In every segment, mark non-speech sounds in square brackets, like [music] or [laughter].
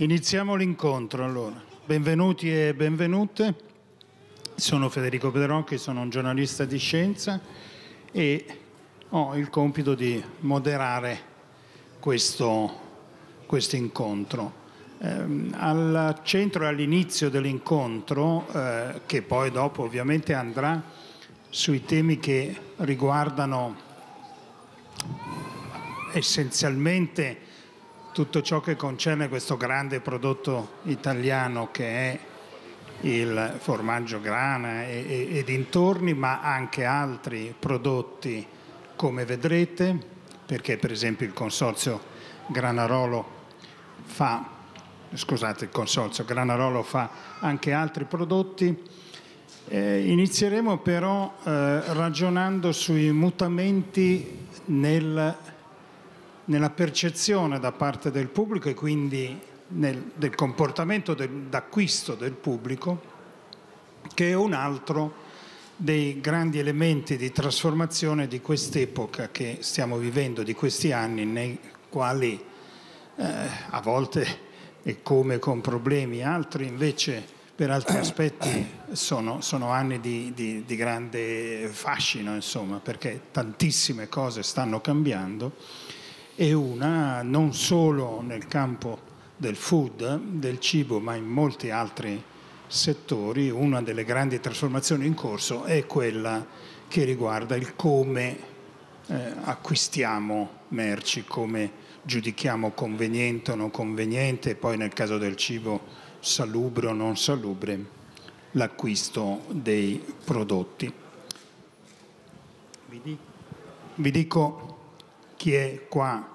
Iniziamo l'incontro allora. Benvenuti e benvenute. Sono Federico Pedronchi, sono un giornalista di scienza e ho il compito di moderare questo, questo incontro. Eh, al centro e all'inizio dell'incontro, eh, che poi dopo ovviamente andrà sui temi che riguardano essenzialmente tutto ciò che concerne questo grande prodotto italiano che è il formaggio grana e, e, e dintorni, ma anche altri prodotti come vedrete, perché per esempio il consorzio Granarolo fa, scusate, il consorzio Granarolo fa anche altri prodotti. Eh, inizieremo però eh, ragionando sui mutamenti nel nella percezione da parte del pubblico e quindi nel, del comportamento del, d'acquisto del pubblico, che è un altro dei grandi elementi di trasformazione di quest'epoca che stiamo vivendo, di questi anni nei quali eh, a volte è come con problemi, altri invece per altri [coughs] aspetti sono, sono anni di, di, di, grande fascino, insomma, perché tantissime cose stanno cambiando e una non solo nel campo del food, del cibo, ma in molti altri settori. Una delle grandi trasformazioni in corso è quella che riguarda il come eh, acquistiamo merci, come giudichiamo conveniente o non conveniente, poi nel caso del cibo salubre o non salubre, l'acquisto dei prodotti. Vi dico chi è qua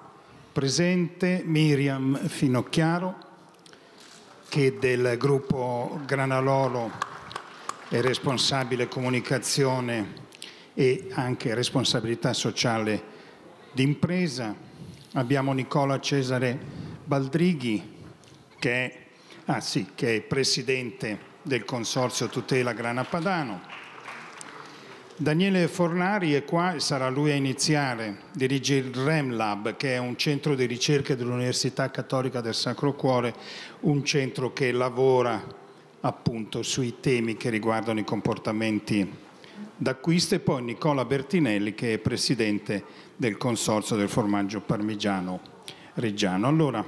Presente Miriam Finocchiaro, che del gruppo Granalolo è responsabile comunicazione e anche responsabilità sociale d'impresa. Abbiamo Nicola Cesare Baldrighi, che è, ah sì, che è presidente del Consorzio Tutela Grana Padano Daniele Fornari è qua e sarà lui a iniziare. Dirige il REMLAB, che è un centro di ricerca dell'Università Cattolica del Sacro Cuore, un centro che lavora appunto sui temi che riguardano i comportamenti d'acquisto e poi Nicola Bertinelli che è presidente del Consorzio del Formaggio Parmigiano Reggiano. Allora,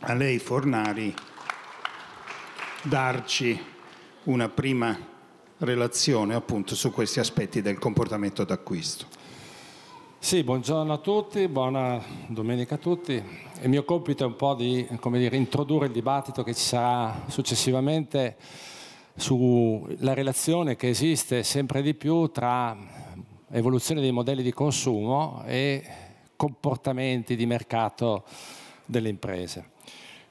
a lei Fornari darci una prima relazione appunto su questi aspetti del comportamento d'acquisto. Sì, buongiorno a tutti, buona domenica a tutti. Il mio compito è un po' di dire, introdurre il dibattito che ci sarà successivamente sulla relazione che esiste sempre di più tra evoluzione dei modelli di consumo e comportamenti di mercato delle imprese.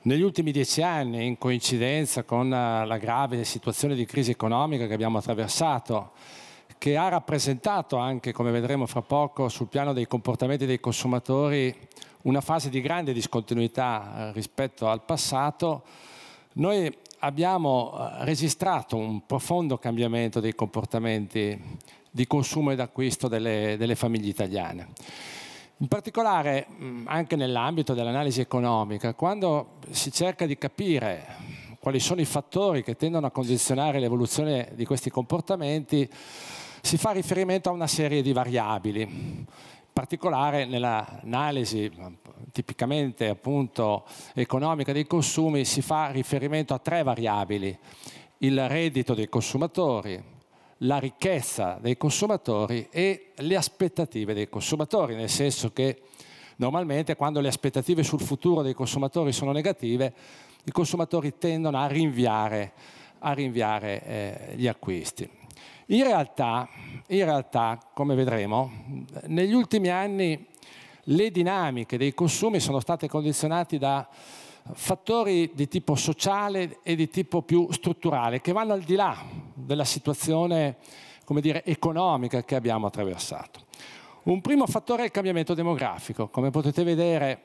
Negli ultimi dieci anni, in coincidenza con eh, la grave situazione di crisi economica che abbiamo attraversato, che ha rappresentato anche, come vedremo fra poco, sul piano dei comportamenti dei consumatori una fase di grande discontinuità eh, rispetto al passato, noi abbiamo eh, registrato un profondo cambiamento dei comportamenti di consumo ed acquisto delle, delle famiglie italiane. In particolare, mm, anche nell'ambito dell'analisi economica, quando si cerca di capire quali sono i fattori che tendono a condizionare l'evoluzione di questi comportamenti, si fa riferimento a una serie di variabili. In particolare nell'analisi tipicamente appunto, economica dei consumi si fa riferimento a tre variabili. Il reddito dei consumatori, la ricchezza dei consumatori e le aspettative dei consumatori, nel senso che normalmente quando le aspettative sul futuro dei consumatori sono negative, i consumatori tendono a rinviare, a rinviare eh, gli acquisti. In realtà, in realtà, come vedremo, negli ultimi anni le dinamiche dei consumi sono state condizionate da fattori di tipo sociale e di tipo più strutturale che vanno al di là della situazione dire, economica che abbiamo attraversato. Un primo fattore è il cambiamento demografico. Come potete vedere,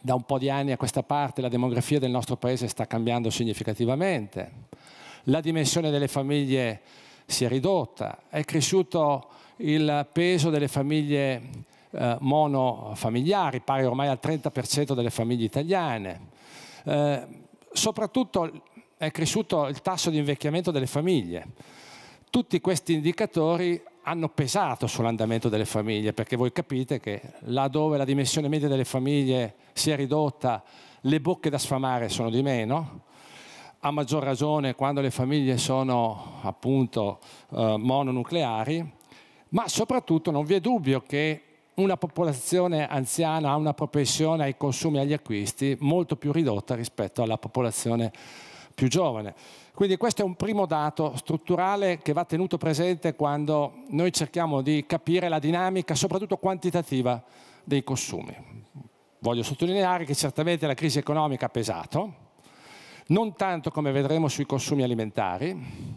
da un po' di anni a questa parte la demografia del nostro paese sta cambiando significativamente. La dimensione delle famiglie si è ridotta, è cresciuto il peso delle famiglie eh, monofamiliari, pari ormai al 30% delle famiglie italiane. Eh, soprattutto è cresciuto il tasso di invecchiamento delle famiglie. Tutti questi indicatori hanno pesato sull'andamento delle famiglie, perché voi capite che là dove la dimensione media delle famiglie si è ridotta, le bocche da sfamare sono di meno, a maggior ragione quando le famiglie sono appunto eh, mononucleari, ma soprattutto non vi è dubbio che una popolazione anziana ha una propensione ai consumi e agli acquisti molto più ridotta rispetto alla popolazione più giovane. Quindi questo è un primo dato strutturale che va tenuto presente quando noi cerchiamo di capire la dinamica, soprattutto quantitativa, dei consumi. Voglio sottolineare che certamente la crisi economica ha pesato, non tanto come vedremo sui consumi alimentari,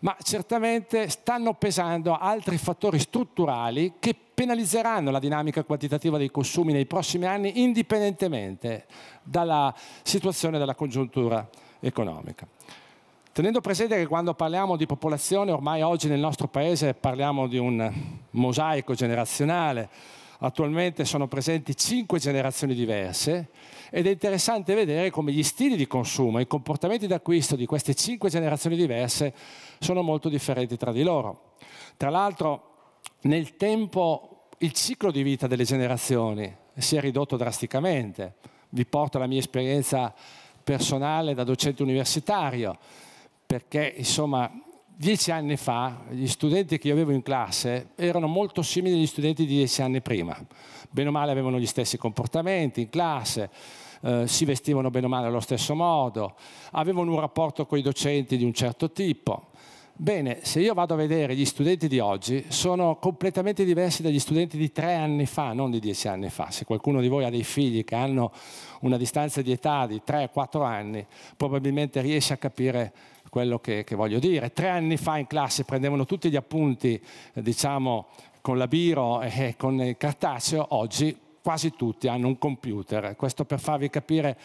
ma certamente stanno pesando altri fattori strutturali che penalizzeranno la dinamica quantitativa dei consumi nei prossimi anni indipendentemente dalla situazione della congiuntura economica. Tenendo presente che quando parliamo di popolazione ormai oggi nel nostro paese parliamo di un mosaico generazionale, Attualmente sono presenti cinque generazioni diverse ed è interessante vedere come gli stili di consumo e i comportamenti d'acquisto di queste cinque generazioni diverse sono molto differenti tra di loro. Tra l'altro nel tempo il ciclo di vita delle generazioni si è ridotto drasticamente. Vi porto la mia esperienza personale da docente universitario, perché insomma dieci anni fa gli studenti che io avevo in classe erano molto simili agli studenti di dieci anni prima. Bene o male avevano gli stessi comportamenti in classe, eh, si vestivano bene o male allo stesso modo, avevano un rapporto con i docenti di un certo tipo. Bene, se io vado a vedere gli studenti di oggi, sono completamente diversi dagli studenti di tre anni fa, non di dieci anni fa. Se qualcuno di voi ha dei figli che hanno una distanza di età di 3 quattro anni, probabilmente riesce a capire quello che, che, voglio dire. Tre anni fa in classe prendevano tutti gli appunti, eh, diciamo, con la biro e con il cartaceo, oggi quasi tutti hanno un computer. Questo per farvi capire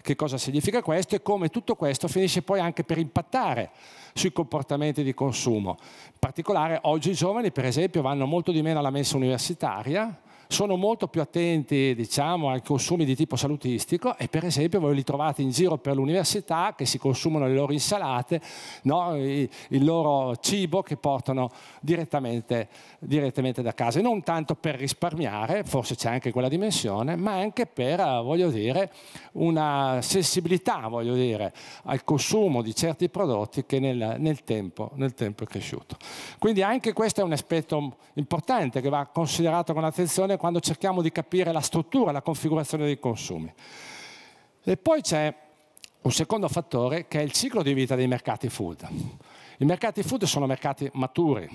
che cosa significa questo e come tutto questo finisce poi anche per impattare sui comportamenti di consumo. In particolare oggi i giovani per esempio vanno molto di meno alla messa universitaria, sono molto più attenti diciamo, ai consumi di tipo salutistico e per esempio voi li trovate in giro per l'università che si consumano le loro insalate, no? il, loro cibo che portano direttamente, direttamente da casa, e non tanto per risparmiare, forse c'è anche quella dimensione, ma anche per, eh, voglio dire, una sensibilità, voglio dire, al consumo di certi prodotti che nel, nel, tempo, nel tempo è cresciuto. Quindi anche questo è un aspetto importante che va considerato con attenzione quando cerchiamo di capire la struttura, la configurazione dei consumi. E poi c'è un secondo fattore che è il ciclo di vita dei mercati food. I mercati food sono mercati maturi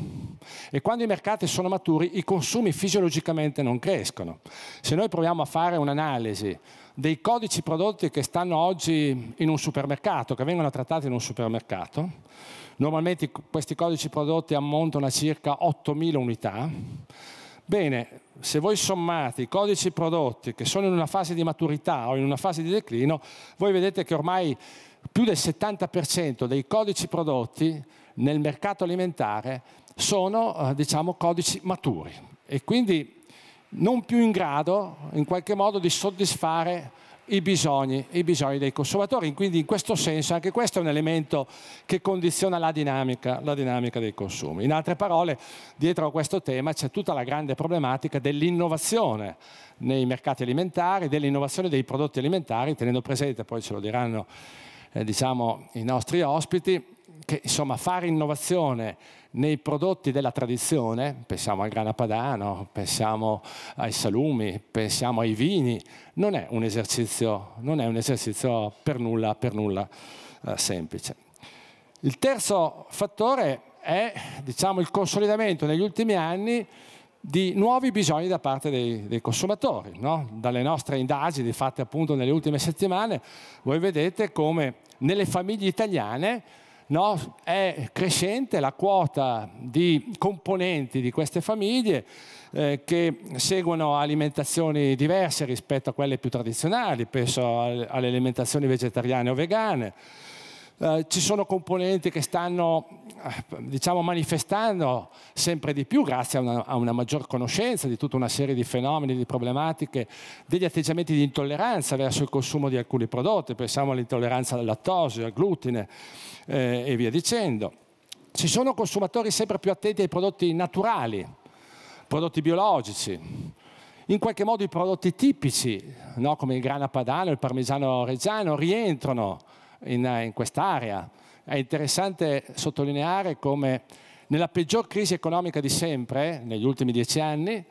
e quando i mercati sono maturi i consumi fisiologicamente non crescono. Se noi proviamo a fare un'analisi dei codici prodotti che stanno oggi in un supermercato, che vengono trattati in un supermercato, normalmente questi codici prodotti ammontano a circa 8.000 unità. Bene, se voi sommate i codici prodotti che sono in una fase di maturità o in una fase di declino, voi vedete che ormai più del 70% dei codici prodotti nel mercato alimentare sono eh, diciamo, codici maturi e quindi non più in grado in qualche modo di soddisfare i bisogni, i bisogni, dei consumatori. Quindi in questo senso anche questo è un elemento che condiziona la dinamica, la dinamica dei consumi. In altre parole, dietro a questo tema c'è tutta la grande problematica dell'innovazione nei mercati alimentari, dell'innovazione dei prodotti alimentari, tenendo presente, poi ce lo diranno eh, diciamo, i nostri ospiti, che insomma, fare innovazione nei prodotti della tradizione, pensiamo al grana padano, pensiamo ai salumi, pensiamo ai vini, non è un esercizio, è un esercizio per nulla, per nulla eh, semplice. Il terzo fattore è diciamo, il consolidamento negli ultimi anni di nuovi bisogni da parte dei, dei consumatori. No? Dalle nostre indagini fatte appunto nelle ultime settimane, voi vedete come nelle famiglie italiane no? è crescente la quota di componenti di queste famiglie eh, che seguono alimentazioni diverse rispetto a quelle più tradizionali, penso alle alimentazioni vegetariane o vegane eh, ci sono componenti che stanno eh, diciamo, manifestando sempre di più grazie a una, a una, maggior conoscenza di tutta una serie di fenomeni, di problematiche, degli atteggiamenti di intolleranza verso il consumo di alcuni prodotti, pensiamo all'intolleranza al lattosio, al glutine eh, e via dicendo. Ci sono consumatori sempre più attenti ai prodotti naturali, prodotti biologici, in qualche modo i prodotti tipici, no? come il grana padano, il parmigiano reggiano, rientrano in, in quest'area. È interessante sottolineare come nella peggior crisi economica di sempre, negli ultimi dieci anni,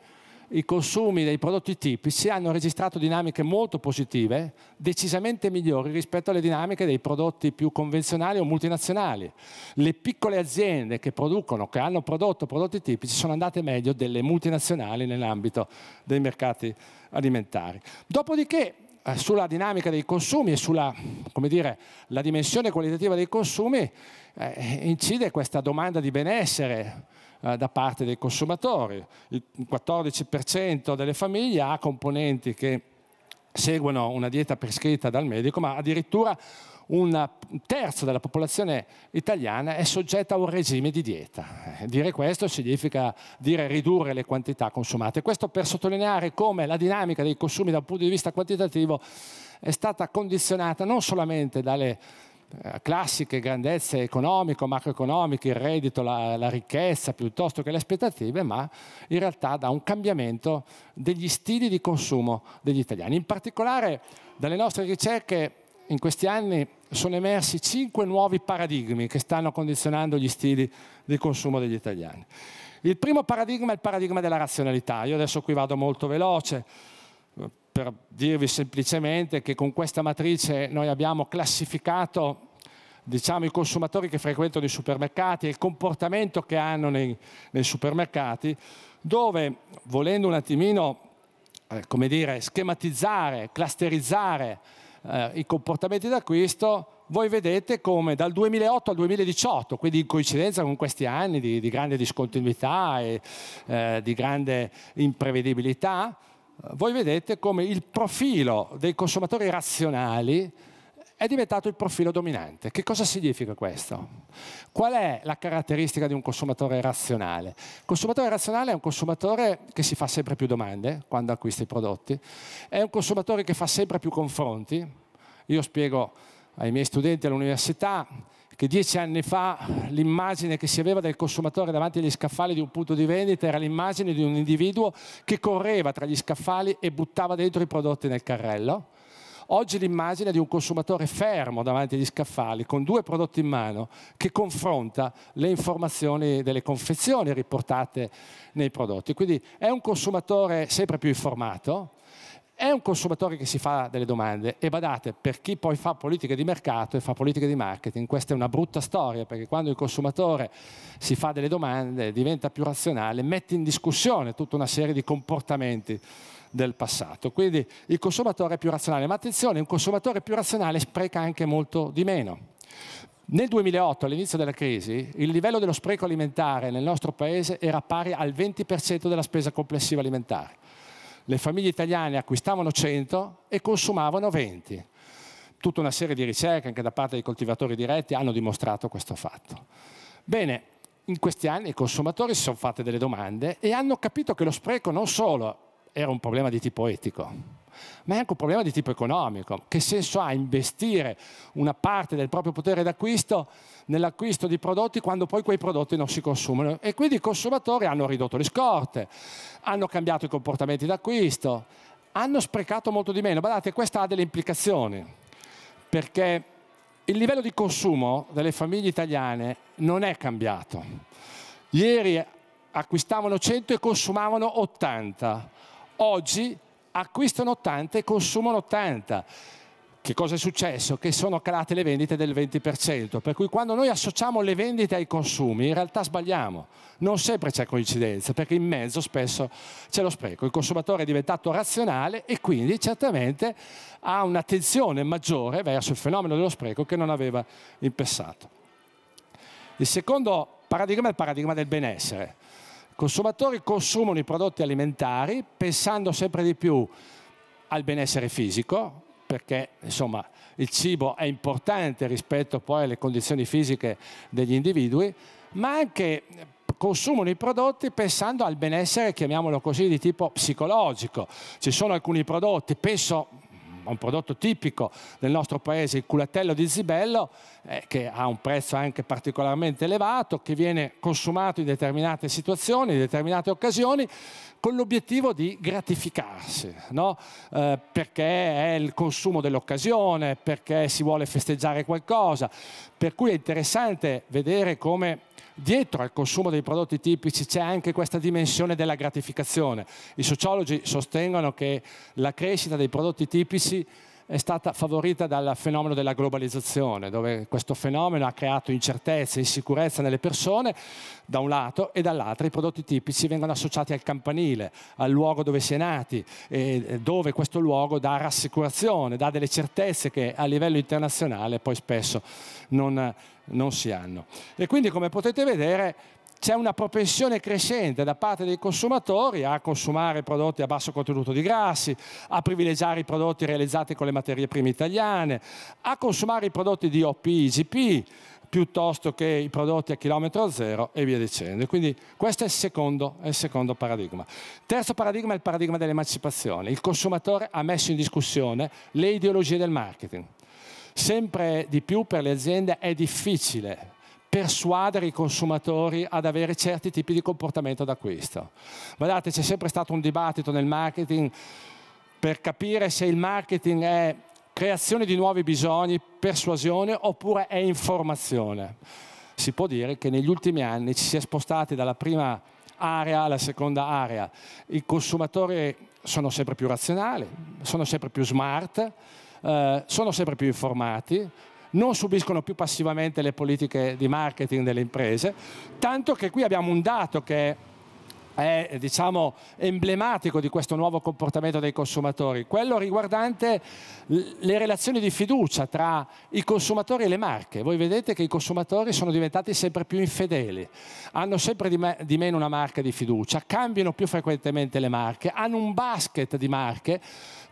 i consumi dei prodotti tipici hanno registrato dinamiche molto positive, decisamente migliori rispetto alle dinamiche dei prodotti più convenzionali o multinazionali. Le piccole aziende che producono, che hanno prodotto prodotti tipici, sono andate meglio delle multinazionali nell'ambito dei mercati alimentari. Dopodiché eh, sulla dinamica dei consumi e sulla dire, dimensione qualitativa dei consumi eh, incide questa domanda di benessere eh, da parte dei consumatori. Il 14% delle famiglie ha componenti che seguono una dieta prescritta dal medico, ma addirittura un terzo della popolazione italiana è soggetta a un regime di dieta. Dire questo significa dire ridurre le quantità consumate. Questo per sottolineare come la dinamica dei consumi dal punto di vista quantitativo è stata condizionata non solamente dalle eh, classiche grandezze economiche o macroeconomiche, il reddito, la, la, ricchezza piuttosto che le aspettative, ma in realtà da un cambiamento degli stili di consumo degli italiani. In particolare dalle nostre ricerche in questi anni sono emersi cinque nuovi paradigmi che stanno condizionando gli stili di consumo degli italiani. Il primo paradigma è il paradigma della razionalità. Io adesso qui vado molto veloce per dirvi semplicemente che con questa matrice noi abbiamo classificato diciamo, i consumatori che frequentano i supermercati e il comportamento che hanno nei, nei supermercati, dove volendo un attimino eh, come dire, schematizzare, clusterizzare eh, i comportamenti d'acquisto, voi vedete come dal 2008 al 2018, quindi in coincidenza con questi anni di, di grande discontinuità e eh, di grande imprevedibilità, eh, voi vedete come il profilo dei consumatori razionali è diventato il profilo dominante. Che cosa significa questo? Qual è la caratteristica di un consumatore razionale? Il consumatore razionale è un consumatore che si fa sempre più domande quando acquista i prodotti, è un consumatore che fa sempre più confronti. Io spiego ai miei studenti all'università che dieci anni fa l'immagine che si aveva del consumatore davanti agli scaffali di un punto di vendita era l'immagine di un individuo che correva tra gli scaffali e buttava dentro i prodotti nel carrello Oggi l'immagine di un consumatore fermo davanti agli scaffali con due prodotti in mano che confronta le informazioni delle confezioni riportate nei prodotti. Quindi è un consumatore sempre più informato, è un consumatore che si fa delle domande e badate, per chi poi fa politiche di mercato e fa politiche di marketing, questa è una brutta storia perché quando il consumatore si fa delle domande, diventa più razionale, mette in discussione tutta una serie di comportamenti del passato. Quindi il consumatore è più razionale, ma attenzione, un consumatore più razionale spreca anche molto di meno. Nel 2008, all'inizio della crisi, il livello dello spreco alimentare nel nostro paese era pari al 20% della spesa complessiva alimentare. Le famiglie italiane acquistavano 100 e consumavano 20. Tutta una serie di ricerche, anche da parte dei coltivatori diretti, hanno dimostrato questo fatto. Bene, in questi anni i consumatori si sono fatti delle domande e hanno capito che lo spreco non solo era un problema di tipo etico, ma è anche un problema di tipo economico. Che senso ha investire una parte del proprio potere d'acquisto nell'acquisto di prodotti quando poi quei prodotti non si consumano? E quindi i consumatori hanno ridotto le scorte, hanno cambiato i comportamenti d'acquisto, hanno sprecato molto di meno. Guardate, questa ha delle implicazioni, perché il livello di consumo delle famiglie italiane non è cambiato. Ieri acquistavano 100 e consumavano 80 Oggi acquistano 80 e consumano 80. Che cosa è successo? Che sono calate le vendite del 20%, per cui quando noi associamo le vendite ai consumi in realtà sbagliamo, non sempre c'è coincidenza perché in mezzo spesso c'è lo spreco, il consumatore è diventato razionale e quindi certamente ha un'attenzione maggiore verso il fenomeno dello spreco che non aveva in passato. Il secondo paradigma è il paradigma del benessere consumatori consumano i prodotti alimentari pensando sempre di più al benessere fisico, perché insomma, il cibo è importante rispetto poi alle condizioni fisiche degli individui, ma anche consumano i prodotti pensando al benessere, chiamiamolo così, di tipo psicologico. Ci sono alcuni prodotti, penso un prodotto tipico del nostro paese, il culatello di Zibello, eh, che ha un prezzo anche particolarmente elevato, che viene consumato in determinate situazioni, in determinate occasioni, con l'obiettivo di gratificarsi, no? eh, perché è il consumo dell'occasione, perché si vuole festeggiare qualcosa. Per cui è interessante vedere come Dietro al consumo dei prodotti tipici c'è anche questa dimensione della gratificazione. I sociologi sostengono che la crescita dei prodotti tipici è stata favorita dal fenomeno della globalizzazione, dove questo fenomeno ha creato incertezza e insicurezza nelle persone, da un lato, e dall'altro i prodotti tipici vengono associati al campanile, al luogo dove si è nati, dove questo luogo dà rassicurazione, dà delle certezze che a livello internazionale poi spesso non non si hanno. E quindi come potete vedere c'è una propensione crescente da parte dei consumatori a consumare prodotti a basso contenuto di grassi, a privilegiare i prodotti realizzati con le materie prime italiane, a consumare i prodotti di OP, IGP, piuttosto che i prodotti a chilometro zero e via dicendo. Quindi questo è il secondo, è il secondo paradigma. Terzo paradigma è il paradigma dell'emancipazione. Il consumatore ha messo in discussione le ideologie del marketing. Sempre di più per le aziende è difficile persuadere i consumatori ad avere certi tipi di comportamento d'acquisto. Guardate, c'è sempre stato un dibattito nel marketing per capire se il marketing è creazione di nuovi bisogni, persuasione oppure è informazione. Si può dire che negli ultimi anni ci si è spostati dalla prima area alla seconda area. I consumatori sono sempre più razionali, sono sempre più smart, eh, sono sempre più informati, non subiscono più passivamente le politiche di marketing delle imprese, tanto che qui abbiamo un dato che è diciamo, emblematico di questo nuovo comportamento dei consumatori, quello riguardante le relazioni di fiducia tra i consumatori e le marche. Voi vedete che i consumatori sono diventati sempre più infedeli, hanno sempre di, me di meno una marca di fiducia, cambiano più frequentemente le marche, hanno un basket di marche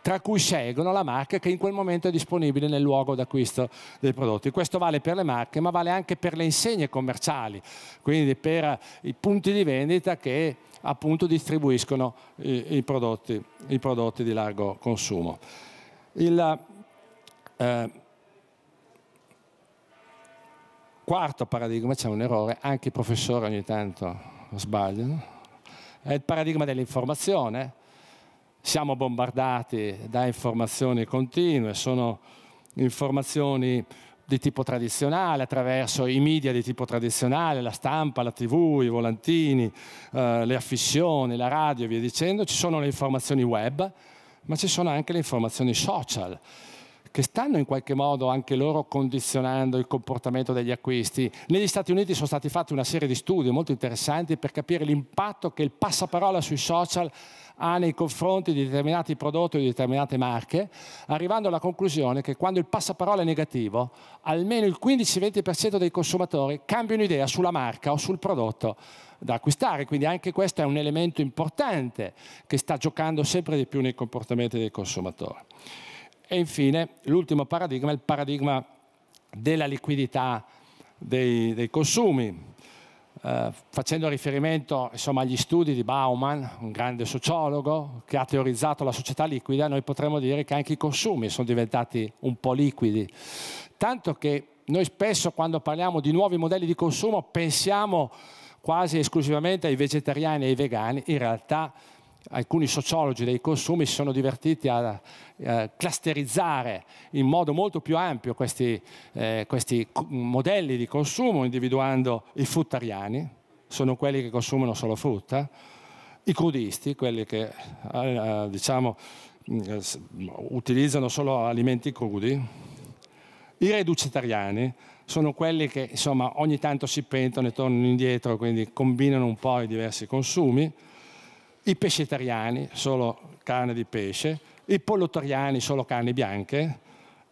tra cui scelgono la marca che in quel momento è disponibile nel luogo d'acquisto dei prodotti. Questo vale per le marche, ma vale anche per le insegne commerciali, quindi per eh, i punti di vendita che appunto distribuiscono i, eh, i, prodotti, i prodotti, di largo consumo. Il eh, quarto paradigma, c'è un errore, anche i professori ogni tanto sbagliano, è il paradigma dell'informazione, siamo bombardati da informazioni continue, sono informazioni di tipo tradizionale, attraverso i media di tipo tradizionale, la stampa, la tv, i volantini, eh, le affissioni, la radio e via dicendo, ci sono le informazioni web, ma ci sono anche le informazioni social che stanno in qualche modo anche loro condizionando il comportamento degli acquisti. Negli Stati Uniti sono stati fatti una serie di studi molto interessanti per capire l'impatto che il passaparola sui social ha ha nei confronti di determinati prodotti o di determinate marche, arrivando alla conclusione che quando il passaparola è negativo, almeno il 15-20% dei consumatori cambiano idea sulla marca o sul prodotto da acquistare, quindi anche questo è un elemento importante che sta giocando sempre di più nei comportamenti dei consumatori. E infine l'ultimo paradigma è il paradigma della liquidità dei, dei consumi, eh, facendo riferimento insomma, agli studi di Bauman, un grande sociologo che ha teorizzato la società liquida, noi potremmo dire che anche i consumi sono diventati un po' liquidi, tanto che noi spesso quando parliamo di nuovi modelli di consumo pensiamo quasi esclusivamente ai vegetariani e ai vegani, in realtà alcuni sociologi dei consumi si sono divertiti a, a eh, clusterizzare in modo molto più ampio questi, eh, questi modelli di consumo, individuando i fruttariani, sono quelli che consumano solo frutta, i crudisti, quelli che eh, eh diciamo, mm, utilizzano solo alimenti crudi, i reducitariani sono quelli che insomma, ogni tanto si pentono e tornano indietro, quindi combinano un po' i diversi consumi, i pescetariani, solo carne di pesce, i pollotoriani, solo carni bianche,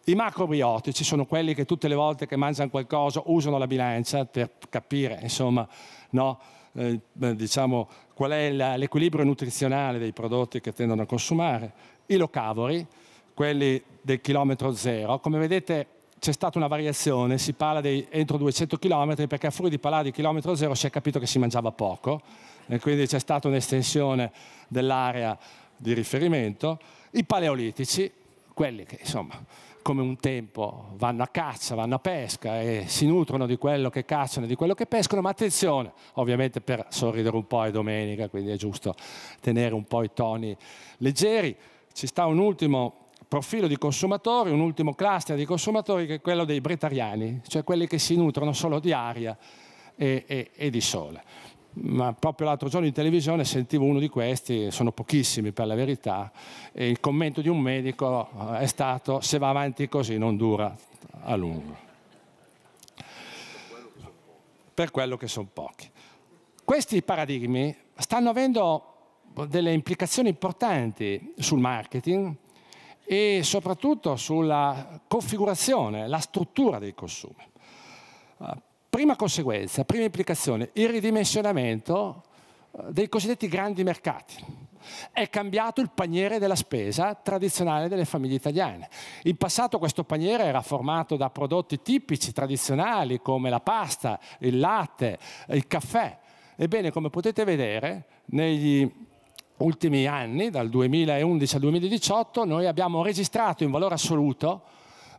i macrobiotici sono quelli che tutte le volte che mangiano qualcosa usano la bilancia per capire insomma, no, eh, eh diciamo, qual è l'equilibrio nutrizionale dei prodotti che tendono a consumare. I locavori, quelli del chilometro zero, come vedete c'è stata una variazione, si parla di entro 200 km perché a furia di parlare di chilometro zero si è capito che si mangiava poco e quindi c'è stata un'estensione dell'area di riferimento. I paleolitici, quelli che insomma come un tempo vanno a caccia, vanno a pesca e si nutrono di quello che cacciano e di quello che pescano, ma attenzione, ovviamente per sorridere un po' è domenica, quindi è giusto tenere un po' i toni leggeri. Ci sta un ultimo profilo di consumatori, un ultimo cluster di consumatori che è quello dei bretariani, cioè quelli che si nutrono solo di aria e, e, e di sole ma proprio l'altro giorno in televisione sentivo uno di questi, sono pochissimi per la verità, e il commento di un medico è stato se va avanti così non dura a lungo. Per quello che sono pochi. Questi paradigmi stanno avendo delle implicazioni importanti sul marketing e soprattutto sulla configurazione, la struttura dei consumi. Prima conseguenza, prima implicazione, il ridimensionamento eh, dei cosiddetti grandi mercati. È cambiato il paniere della spesa tradizionale delle famiglie italiane. In passato questo paniere era formato da prodotti tipici, tradizionali, come la pasta, il latte, il caffè. Ebbene, come potete vedere, negli ultimi anni, dal 2011 al 2018, noi abbiamo registrato in valore assoluto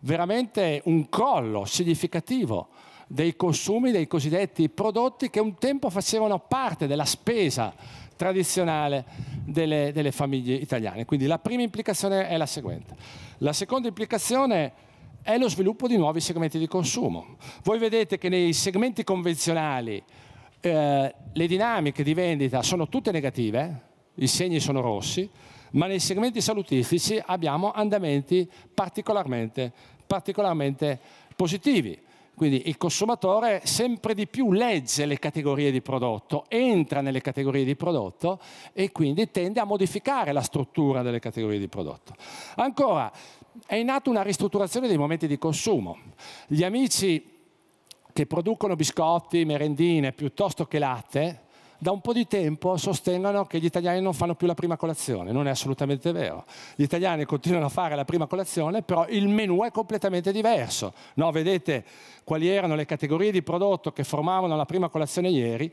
veramente un crollo significativo dei consumi dei cosiddetti prodotti che un tempo facevano parte della spesa tradizionale delle, delle famiglie italiane. Quindi la prima implicazione è la seguente. La seconda implicazione è lo sviluppo di nuovi segmenti di consumo. Voi vedete che nei segmenti convenzionali eh, le dinamiche di vendita sono tutte negative, i segni sono rossi, ma nei segmenti salutistici abbiamo andamenti particolarmente, particolarmente positivi. Quindi il consumatore sempre di più legge le categorie di prodotto, entra nelle categorie di prodotto e quindi tende a modificare la struttura delle categorie di prodotto. Ancora, è in atto una ristrutturazione dei momenti di consumo. Gli amici che producono biscotti, merendine piuttosto che latte, da un po' di tempo sostengono che gli italiani non fanno più la prima colazione. Non è assolutamente vero. Gli italiani continuano a fare la prima colazione, però il menù è completamente diverso. No, vedete quali erano le categorie di prodotto che formavano la prima colazione ieri,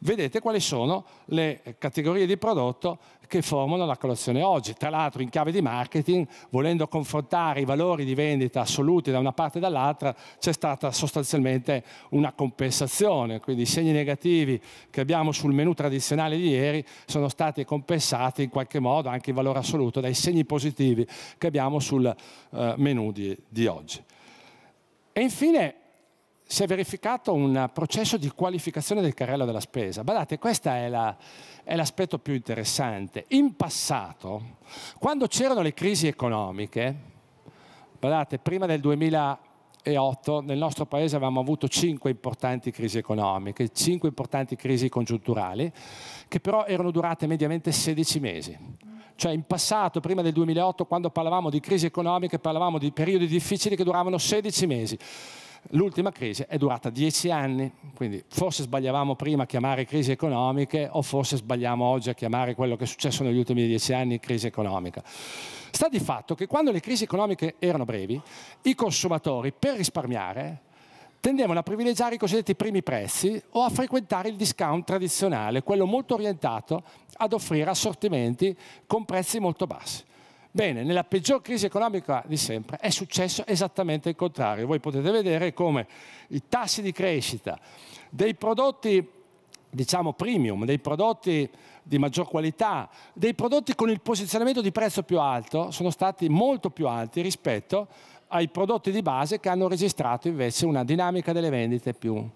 vedete quali sono le categorie di prodotto che formano la colazione oggi. Tra l'altro in chiave di marketing, volendo confrontare i valori di vendita assoluti da una parte e dall'altra, c'è stata sostanzialmente una compensazione, quindi i segni negativi che abbiamo sul menu tradizionale di ieri sono stati compensati in qualche modo anche in valore assoluto dai segni positivi che abbiamo sul eh, menu di, di oggi. E infine si è verificato un processo di qualificazione del carrello della spesa. Guardate, questo è, l'aspetto più interessante. In passato, quando c'erano le crisi economiche, guardate, prima del 2008 nel nostro paese avevamo avuto cinque importanti crisi economiche, cinque importanti crisi congiunturali, che però erano durate mediamente 16 mesi. Cioè in passato, prima del 2008, quando parlavamo di crisi economiche, parlavamo di periodi difficili che duravano 16 mesi L'ultima crisi è durata dieci anni, quindi forse sbagliavamo prima a chiamare crisi economiche o forse sbagliamo oggi a chiamare quello che è successo negli ultimi dieci anni crisi economica. Sta di fatto che quando le crisi economiche erano brevi, i consumatori per risparmiare tendevano a privilegiare i cosiddetti primi prezzi o a frequentare il discount tradizionale, quello molto orientato ad offrire assortimenti con prezzi molto bassi. Bene, nella peggior crisi economica di sempre è successo esattamente il contrario. Voi potete vedere come i tassi di crescita dei prodotti diciamo premium, dei prodotti di maggior qualità, dei prodotti con il posizionamento di prezzo più alto sono stati molto più alti rispetto ai prodotti di base che hanno registrato invece una dinamica delle vendite più,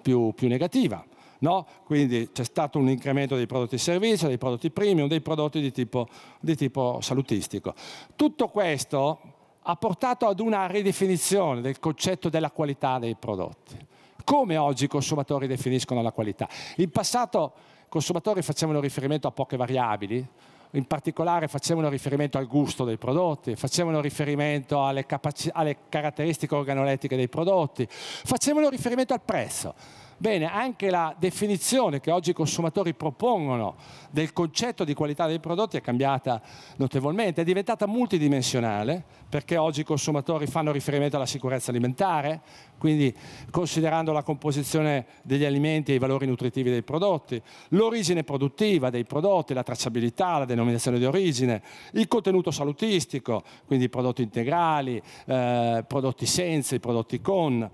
più, più negativa. No? Quindi c'è stato un incremento dei prodotti servizio, dei prodotti premium, dei prodotti di tipo, di tipo salutistico. Tutto questo ha portato ad una ridefinizione del concetto della qualità dei prodotti. Come oggi i consumatori definiscono la qualità? In passato i consumatori facevano riferimento a poche variabili, in particolare facevano riferimento al gusto dei prodotti, facevano riferimento alle, alle caratteristiche organolettiche dei prodotti, facevano riferimento al prezzo. Bene, anche la definizione che oggi i consumatori propongono del concetto di qualità dei prodotti è cambiata notevolmente, è diventata multidimensionale perché oggi i consumatori fanno riferimento alla sicurezza alimentare, quindi considerando la composizione degli alimenti e i valori nutritivi dei prodotti, l'origine produttiva dei prodotti, la tracciabilità, la denominazione di origine, il contenuto salutistico, quindi prodotti integrali, eh, prodotti senza, i prodotti con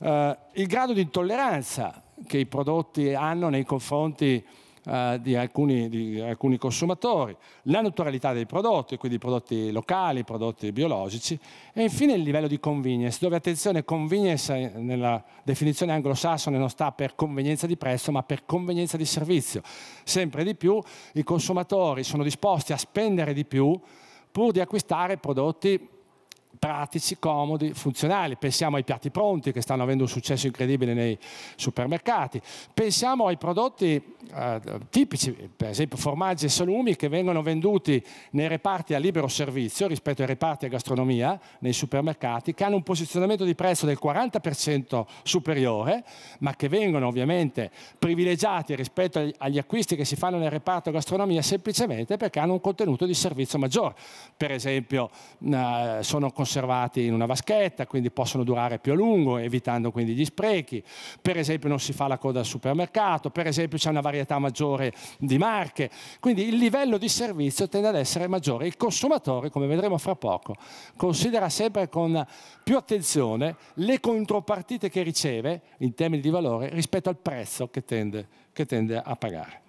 eh, il grado di intolleranza che i prodotti hanno nei confronti eh, di, alcuni, di, alcuni, consumatori, la naturalità dei prodotti, quindi prodotti locali, prodotti biologici, e infine il livello di convenience, dove attenzione, convenience nella definizione anglosassone non sta per convenienza di prezzo, ma per convenienza di servizio. Sempre di più i consumatori sono disposti a spendere di più pur di acquistare prodotti pratici, comodi, funzionali. Pensiamo ai piatti pronti che stanno avendo un successo incredibile nei supermercati. Pensiamo ai prodotti eh, tipici, per esempio formaggi e salumi che vengono venduti nei reparti a libero servizio rispetto ai reparti a gastronomia nei supermercati, che hanno un posizionamento di prezzo del 40% superiore, ma che vengono ovviamente privilegiati rispetto agli, acquisti che si fanno nel reparto gastronomia semplicemente perché hanno un contenuto di servizio maggiore. Per esempio eh, sono consumati conservati in una vaschetta, quindi possono durare più a lungo, evitando quindi gli sprechi. Per esempio non si fa la coda al supermercato, per esempio c'è una varietà maggiore di marche. Quindi il livello di servizio tende ad essere maggiore. Il consumatore, come vedremo fra poco, considera sempre con più attenzione le contropartite che riceve in termini di valore rispetto al prezzo che tende, che tende a pagare.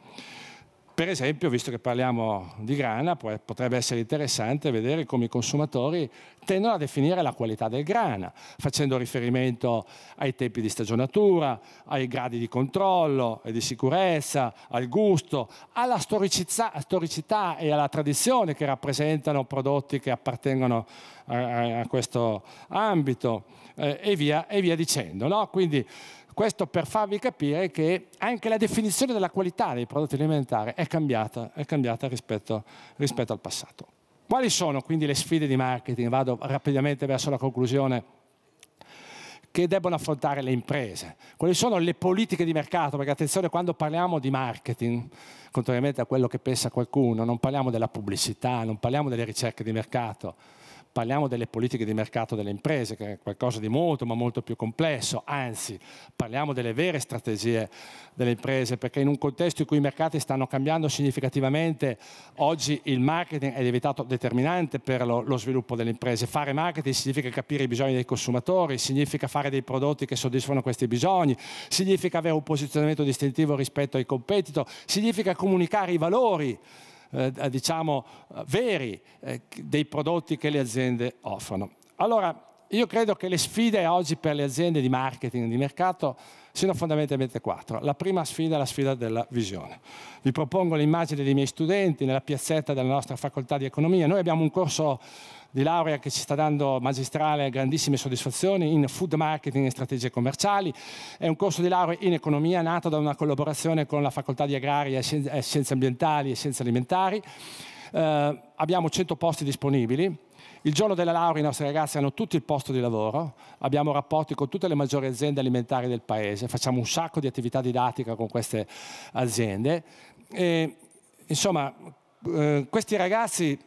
Per esempio, visto che parliamo di grana, potrebbe essere interessante vedere come i consumatori tendono a definire la qualità del grana, facendo riferimento ai tempi di stagionatura, ai gradi di controllo e di sicurezza, al gusto, alla storicità, e alla tradizione che rappresentano prodotti che appartengono a, questo ambito eh, e, via, e, via, dicendo. No? Quindi, questo per farvi capire che anche la definizione della qualità dei prodotti alimentari è cambiata, è cambiata rispetto, rispetto al passato. Quali sono quindi le sfide di marketing? Vado rapidamente verso la conclusione che debbono affrontare le imprese. Quali sono le politiche di mercato? Perché attenzione, quando parliamo di marketing, contrariamente a quello che pensa qualcuno, non parliamo della pubblicità, non parliamo delle ricerche di mercato, parliamo delle politiche di mercato delle imprese, che è qualcosa di molto ma molto più complesso, anzi parliamo delle vere strategie delle imprese, perché in un contesto in cui i mercati stanno cambiando significativamente, oggi il marketing è diventato determinante per lo, lo sviluppo delle imprese. Fare marketing significa capire i bisogni dei consumatori, significa fare dei prodotti che soddisfano questi bisogni, significa avere un posizionamento distintivo rispetto ai competitor, significa comunicare i valori eh, diciamo, eh, veri eh, dei prodotti che le aziende offrono. Allora, io credo che le sfide oggi per le aziende di marketing, di mercato, siano fondamentalmente quattro. La prima sfida è la sfida della visione. Vi propongo l'immagine dei miei studenti nella piazzetta della nostra facoltà di economia. Noi abbiamo un corso di laurea che ci sta dando magistrale grandissime soddisfazioni in food marketing e strategie commerciali. È un corso di laurea in economia nato da una collaborazione con la facoltà di agraria e scienze ambientali e scienze alimentari. Eh, abbiamo 100 posti disponibili. Il giorno della laurea i nostri ragazzi hanno tutto il posto di lavoro, abbiamo rapporti con tutte le maggiori aziende alimentari del paese, facciamo un sacco di attività didattica con queste aziende. E, insomma, eh, questi ragazzi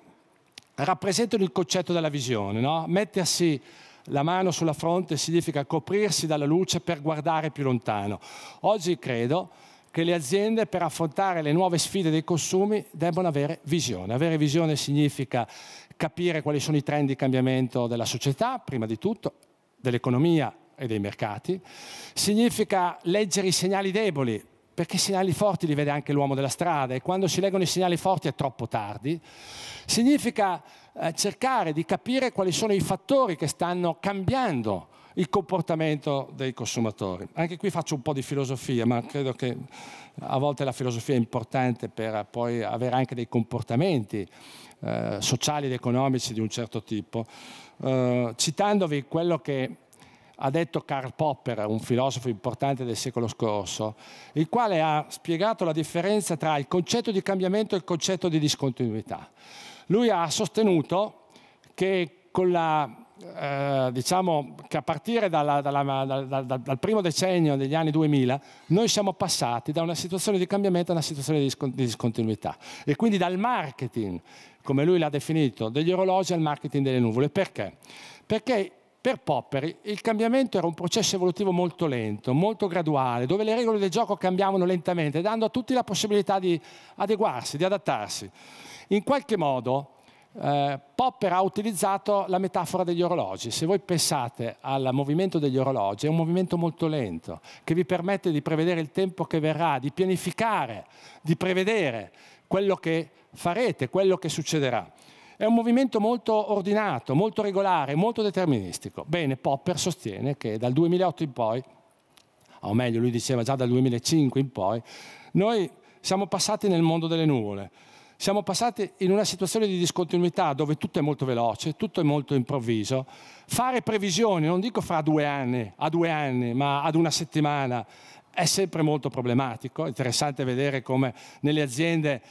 rappresentano il concetto della visione. No? Mettersi la mano sulla fronte significa coprirsi dalla luce per guardare più lontano. Oggi credo che le aziende per affrontare le nuove sfide dei consumi debbano avere visione. Avere visione significa capire quali sono i trend di cambiamento della società, prima di tutto, dell'economia e dei mercati. Significa leggere i segnali deboli perché i segnali forti li vede anche l'uomo della strada e quando si leggono i segnali forti è troppo tardi, significa eh, cercare di capire quali sono i fattori che stanno cambiando il comportamento dei consumatori. Anche qui faccio un po' di filosofia, ma credo che a volte la filosofia è importante per poi avere anche dei comportamenti eh, sociali ed economici di un certo tipo. Eh, citandovi quello che ha detto Karl Popper, un filosofo importante del secolo scorso, il quale ha spiegato la differenza tra il concetto di cambiamento e il concetto di discontinuità. Lui ha sostenuto che, la, eh, diciamo, che a partire dalla, dalla, dal, dal, dal primo decennio degli anni 2000 noi siamo passati da una situazione di cambiamento a una situazione di discontinuità e quindi dal marketing, come lui l'ha definito, degli orologi al marketing delle nuvole. Perché? Perché per Popper il cambiamento era un processo evolutivo molto lento, molto graduale, dove le regole del gioco cambiavano lentamente, dando a tutti la possibilità di adeguarsi, di adattarsi. In qualche modo eh, Popper ha utilizzato la metafora degli orologi. Se voi pensate al movimento degli orologi, è un movimento molto lento che vi permette di prevedere il tempo che verrà, di pianificare, di prevedere quello che farete, quello che succederà. È un movimento molto ordinato, molto regolare, molto deterministico. Bene, Popper sostiene che dal 2008 in poi, o meglio lui diceva già dal 2005 in poi, noi siamo passati nel mondo delle nuvole. Siamo passati in una situazione di discontinuità dove tutto è molto veloce, tutto è molto improvviso. Fare previsioni, non dico fra due anni, a due anni, ma ad una settimana, è sempre molto problematico. È interessante vedere come nelle aziende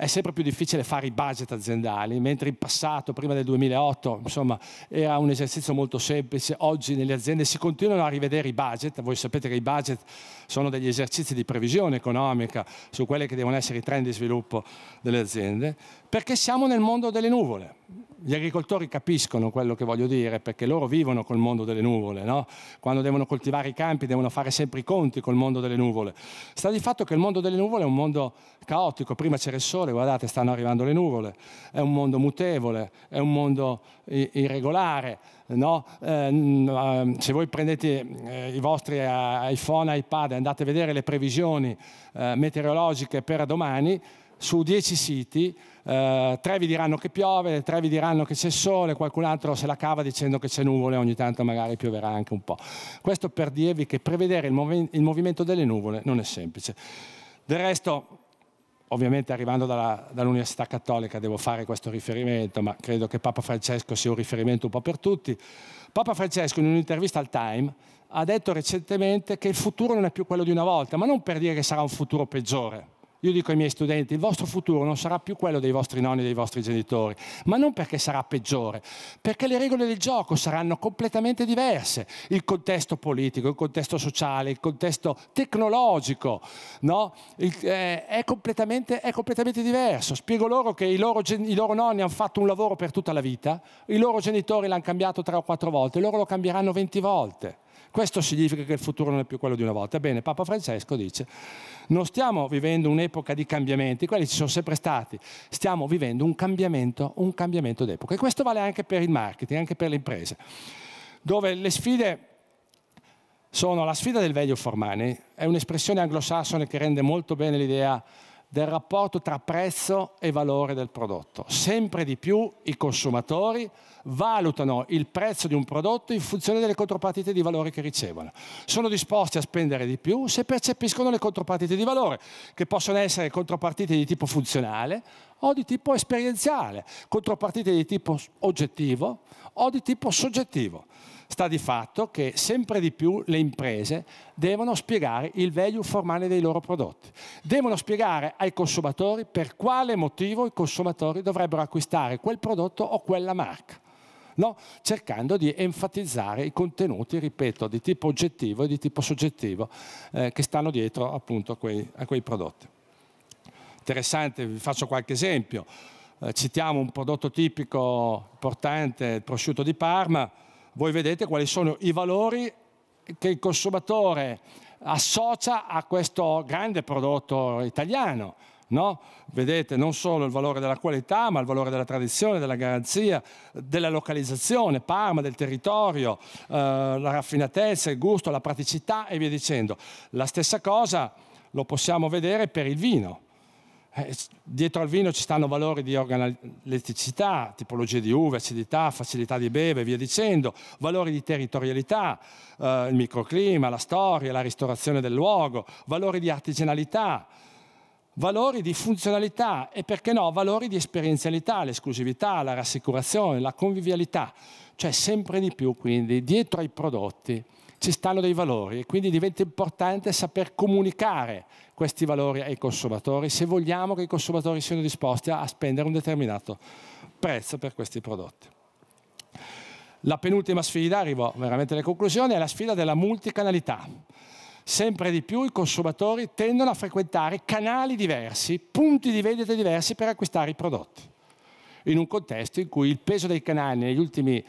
è sempre più difficile fare i budget aziendali, mentre in passato, prima del 2008, insomma, era un esercizio molto semplice, oggi nelle aziende si continuano a rivedere i budget, voi sapete che i budget sono degli esercizi di previsione economica su quelli che devono essere i trend di sviluppo delle aziende, perché siamo nel mondo delle nuvole. Gli agricoltori capiscono quello che voglio dire perché loro vivono col mondo delle nuvole, no? quando devono coltivare i campi devono fare sempre i conti col mondo delle nuvole. Sta di fatto che il mondo delle nuvole è un mondo caotico, prima c'era il sole, guardate stanno arrivando le nuvole, è un mondo mutevole, è un mondo irregolare. No? Eh, ehm, se voi prendete eh, i vostri eh, iPhone, iPad e andate a vedere le previsioni eh, meteorologiche per domani, su dieci siti, eh, tre vi diranno che piove, tre vi diranno che c'è sole, qualcun altro se la cava dicendo che c'è nuvole, ogni tanto magari pioverà anche un po'. Questo per dirvi che prevedere il, mov il movimento delle nuvole non è semplice. Del resto, ovviamente arrivando dall'Università Cattolica devo fare questo riferimento, ma credo che Papa Francesco sia un riferimento un po' per tutti. Papa Francesco in un'intervista al Time ha detto recentemente che il futuro non è più quello di una volta, ma non per dire che sarà un futuro peggiore, io dico ai miei studenti, il vostro futuro non sarà più quello dei vostri nonni e dei vostri genitori, ma non perché sarà peggiore, perché le regole del gioco saranno completamente diverse, il contesto politico, il contesto sociale, il contesto tecnologico, no? il, eh, è, completamente, è, completamente, diverso. Spiego loro che i loro, i loro nonni hanno fatto un lavoro per tutta la vita, i loro genitori l'hanno cambiato tre o quattro volte, loro lo cambieranno venti volte. Questo significa che il futuro non è più quello di una volta. Ebbene, Papa Francesco dice non stiamo vivendo un'epoca di cambiamenti, quelli ci sono sempre stati, stiamo vivendo un cambiamento, un cambiamento d'epoca. E questo vale anche per il marketing, anche per le imprese, dove le sfide sono la sfida del value for money, è un'espressione anglosassone che rende molto bene l'idea del rapporto tra prezzo e valore del prodotto. Sempre di più i consumatori valutano il prezzo di un prodotto in funzione delle contropartite di valore che ricevono. Sono disposti a spendere di più se percepiscono le contropartite di valore, che possono essere contropartite di tipo funzionale o di tipo esperienziale, contropartite di tipo oggettivo o di tipo soggettivo. Sta di fatto che sempre di più le imprese devono spiegare il value formale dei loro prodotti. Devono spiegare ai consumatori per quale motivo i consumatori dovrebbero acquistare quel prodotto o quella marca no? cercando di enfatizzare i contenuti, ripeto, di tipo oggettivo e di tipo soggettivo eh, che stanno dietro appunto a quei, a quei prodotti. Interessante, vi faccio qualche esempio. Eh, citiamo un prodotto tipico importante, il prosciutto di Parma, voi vedete quali sono i valori che il consumatore associa a questo grande prodotto italiano No? Vedete non solo il valore della qualità, ma il valore della tradizione, della garanzia, della localizzazione, Parma, del territorio, eh, la raffinatezza, il gusto, la praticità e via dicendo. La stessa cosa lo possiamo vedere per il vino. Eh, dietro al vino ci stanno valori di organaletticità, tipologie di uve, acidità, facilità di beve, via dicendo, valori di territorialità, eh, il microclima, la storia, la ristorazione del luogo, valori di artigianalità, valori di funzionalità e perché no, valori di esperienzialità, l'esclusività, la rassicurazione, la convivialità, cioè sempre di più quindi dietro ai prodotti ci stanno dei valori e quindi diventa importante saper comunicare questi valori ai consumatori se vogliamo che i consumatori siano disposti a spendere un determinato prezzo per questi prodotti. La penultima sfida, arrivo veramente alle conclusioni, è la sfida della multicanalità sempre di più i consumatori tendono a frequentare canali diversi, punti di vendita diversi per acquistare i prodotti, in un contesto in cui il peso dei canali negli ultimi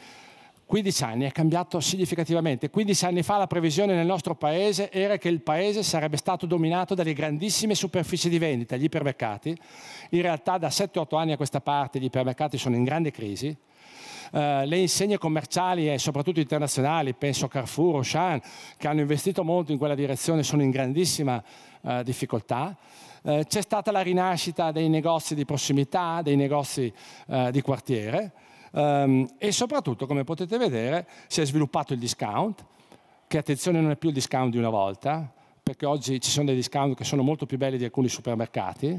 15 anni è cambiato significativamente. 15 anni fa la previsione nel nostro paese era che il paese sarebbe stato dominato dalle grandissime superfici di vendita, gli ipermercati. In realtà da 7-8 anni a questa parte gli ipermercati sono in grande crisi eh, le insegne commerciali e soprattutto internazionali, penso a Carrefour, Auchan, che hanno investito molto in quella direzione, sono in grandissima eh, difficoltà. Eh, c'è stata la rinascita dei negozi di prossimità, dei negozi eh, di quartiere ehm, e soprattutto, come potete vedere, si è sviluppato il discount, che attenzione non è più il discount di una volta, perché oggi ci sono dei discount che sono molto più belli di alcuni supermercati.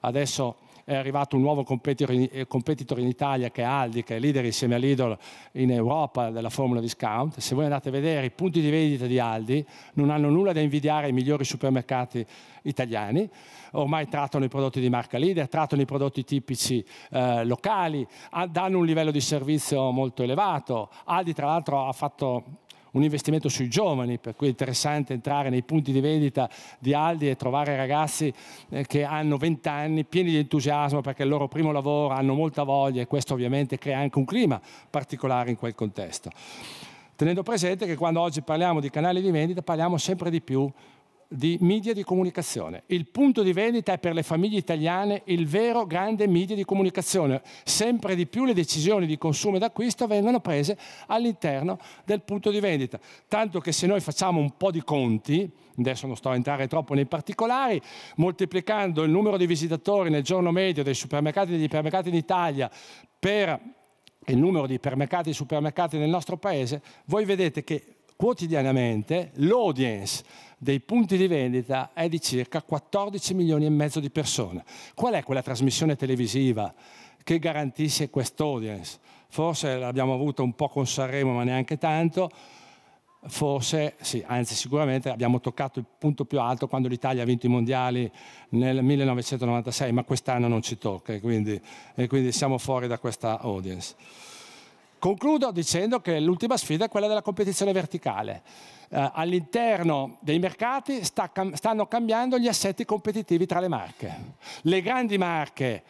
Adesso è arrivato un nuovo competitor in, eh, competitor in Italia che è Aldi, che è leader insieme a Lidl in Europa della formula discount. Se voi andate a vedere i punti di vendita di Aldi, non hanno nulla da invidiare ai migliori supermercati italiani. Ormai trattano i prodotti di marca leader, trattano i prodotti tipici eh, locali, danno un livello di servizio molto elevato. Aldi tra l'altro ha fatto un investimento sui giovani, per cui è interessante entrare nei punti di vendita di Aldi e trovare ragazzi eh, che hanno 20 anni pieni di entusiasmo perché è il loro primo lavoro, hanno molta voglia e questo ovviamente crea anche un clima particolare in quel contesto. Tenendo presente che quando oggi parliamo di canali di vendita parliamo sempre di più di media di comunicazione. Il punto di vendita è per le famiglie italiane il vero grande media di comunicazione. Sempre di più le decisioni di consumo e d'acquisto vengono prese all'interno del punto di vendita. Tanto che se noi facciamo un po' di conti, adesso non sto a entrare troppo nei particolari, moltiplicando il numero di visitatori nel giorno medio dei supermercati e degli ipermercati in Italia per il numero di ipermercati e supermercati nel nostro paese, voi vedete che quotidianamente l'audience dei punti di vendita è di circa 14 milioni e mezzo di persone. Qual è quella trasmissione televisiva che garantisce quest'audience? Forse l'abbiamo avuto un po' con Sanremo, ma neanche tanto. Forse, sì, anzi sicuramente abbiamo toccato il punto più alto quando l'Italia ha vinto i mondiali nel 1996, ma quest'anno non ci tocca e quindi, e quindi siamo fuori da questa audience. Concludo dicendo che l'ultima sfida è quella della competizione verticale. Eh, all'interno dei mercati sta, stanno cambiando gli assetti competitivi tra le marche. Le grandi marche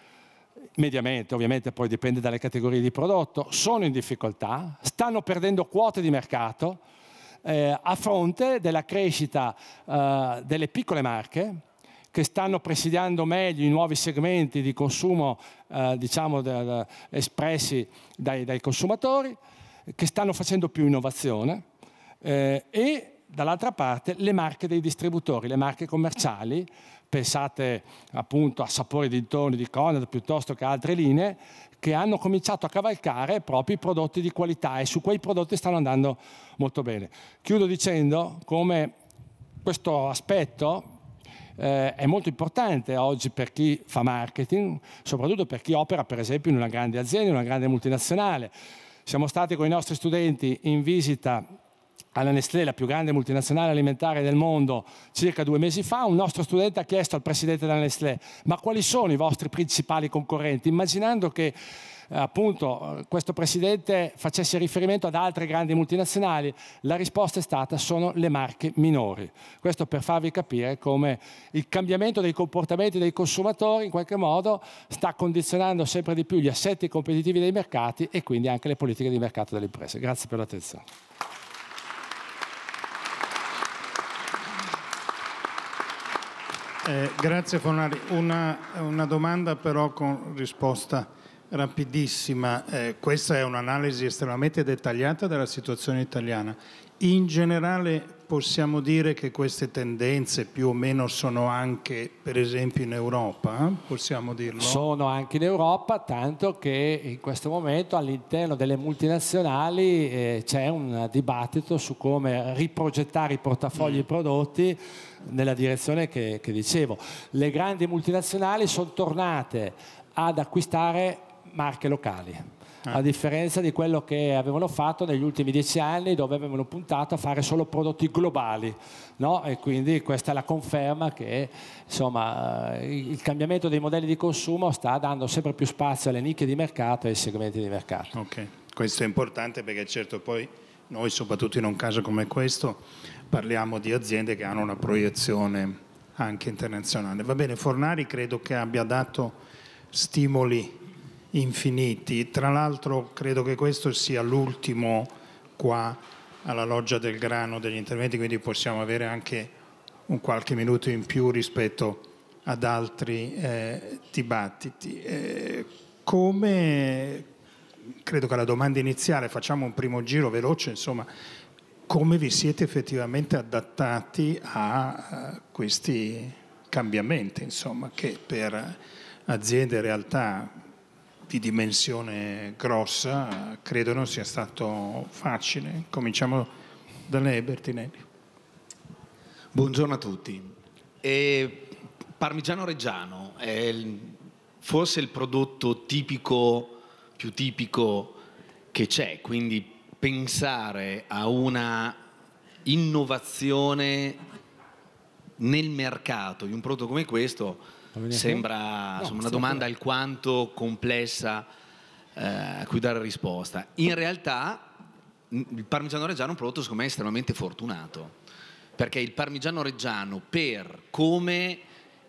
mediamente, ovviamente poi dipende dalle categorie di prodotto, sono in difficoltà, stanno perdendo quote di mercato eh, a fronte della crescita eh, delle piccole marche che stanno presidiando meglio i nuovi segmenti di consumo eh, diciamo, da, da, espressi dai, dai, consumatori, che stanno facendo più innovazione eh, e dall'altra parte le marche dei distributori, le marche commerciali, pensate appunto a sapori di Toni di Conad piuttosto che altre linee, che hanno cominciato a cavalcare proprio i prodotti di qualità e su quei prodotti stanno andando molto bene. Chiudo dicendo come questo aspetto eh, è molto importante oggi per chi fa marketing, soprattutto per chi opera per esempio in una grande azienda, in una grande multinazionale. Siamo stati con i nostri studenti in visita alla Nestlé, la più grande multinazionale alimentare del mondo, circa due mesi fa, un nostro studente ha chiesto al presidente della Nestlé ma quali sono i vostri principali concorrenti, immaginando che eh, appunto eh, questo presidente facesse riferimento ad altre grandi multinazionali, la risposta è stata sono le marche minori. Questo per farvi capire come il cambiamento dei comportamenti dei consumatori in qualche modo sta condizionando sempre di più gli assetti competitivi dei mercati e quindi anche le politiche di mercato delle imprese. Grazie per l'attenzione. Eh, grazie Fornari. Una, una domanda però con risposta. Rapidissima, eh, questa è un'analisi estremamente dettagliata della situazione italiana. In generale possiamo dire che queste tendenze più o meno sono anche, per esempio, in Europa, eh? possiamo dirlo? Sono anche in Europa, tanto che in questo momento all'interno delle multinazionali eh, c'è un dibattito su come riprogettare i portafogli mm. prodotti nella direzione che, che dicevo. Le grandi multinazionali sono tornate ad acquistare marche locali, ah. a differenza di quello che avevano fatto negli ultimi dieci anni dove avevano puntato a fare solo prodotti globali. No? E quindi questa è la conferma che insomma, il cambiamento dei modelli di consumo sta dando sempre più spazio alle nicchie di mercato e ai segmenti di mercato. Okay. Questo è importante perché certo poi noi soprattutto in un caso come questo parliamo di aziende che hanno una proiezione anche internazionale. Va bene, Fornari credo che abbia dato stimoli infiniti. Tra l'altro credo che questo sia l'ultimo qua alla loggia del grano degli interventi, quindi possiamo avere anche un qualche minuto in più rispetto ad altri eh, dibattiti. Eh, come credo che la domanda iniziale, facciamo un primo giro veloce, insomma, come vi siete effettivamente adattati a questi cambiamenti, insomma, che per aziende e realtà di dimensione grossa, credo non sia stato facile. Cominciamo da lei Bertinelli. Buongiorno a tutti. Eh, Parmigiano Reggiano è forse il prodotto tipico, più tipico che c'è, quindi pensare a una innovazione nel mercato di un prodotto come questo Sembra no, insomma, una domanda alquanto complessa eh, a cui dare risposta. In realtà il parmigiano reggiano è un prodotto secondo me estremamente fortunato, perché il parmigiano reggiano per come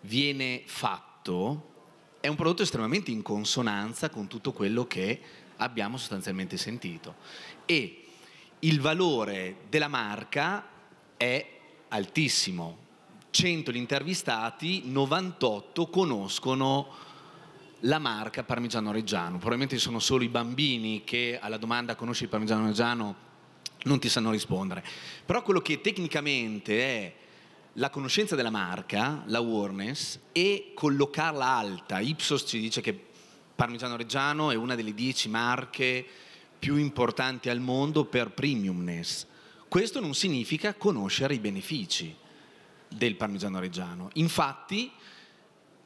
viene fatto è un prodotto estremamente in consonanza con tutto quello che abbiamo sostanzialmente sentito e il valore della marca è altissimo, 100 gli intervistati, 98 conoscono la marca Parmigiano Reggiano. Probabilmente sono solo i bambini che alla domanda conosci il Parmigiano Reggiano non ti sanno rispondere. Però quello che tecnicamente è la conoscenza della marca, la awareness, e collocarla alta. Ipsos ci dice che Parmigiano Reggiano è una delle 10 marche più importanti al mondo per premiumness. Questo non significa conoscere i benefici del parmigiano reggiano. Infatti,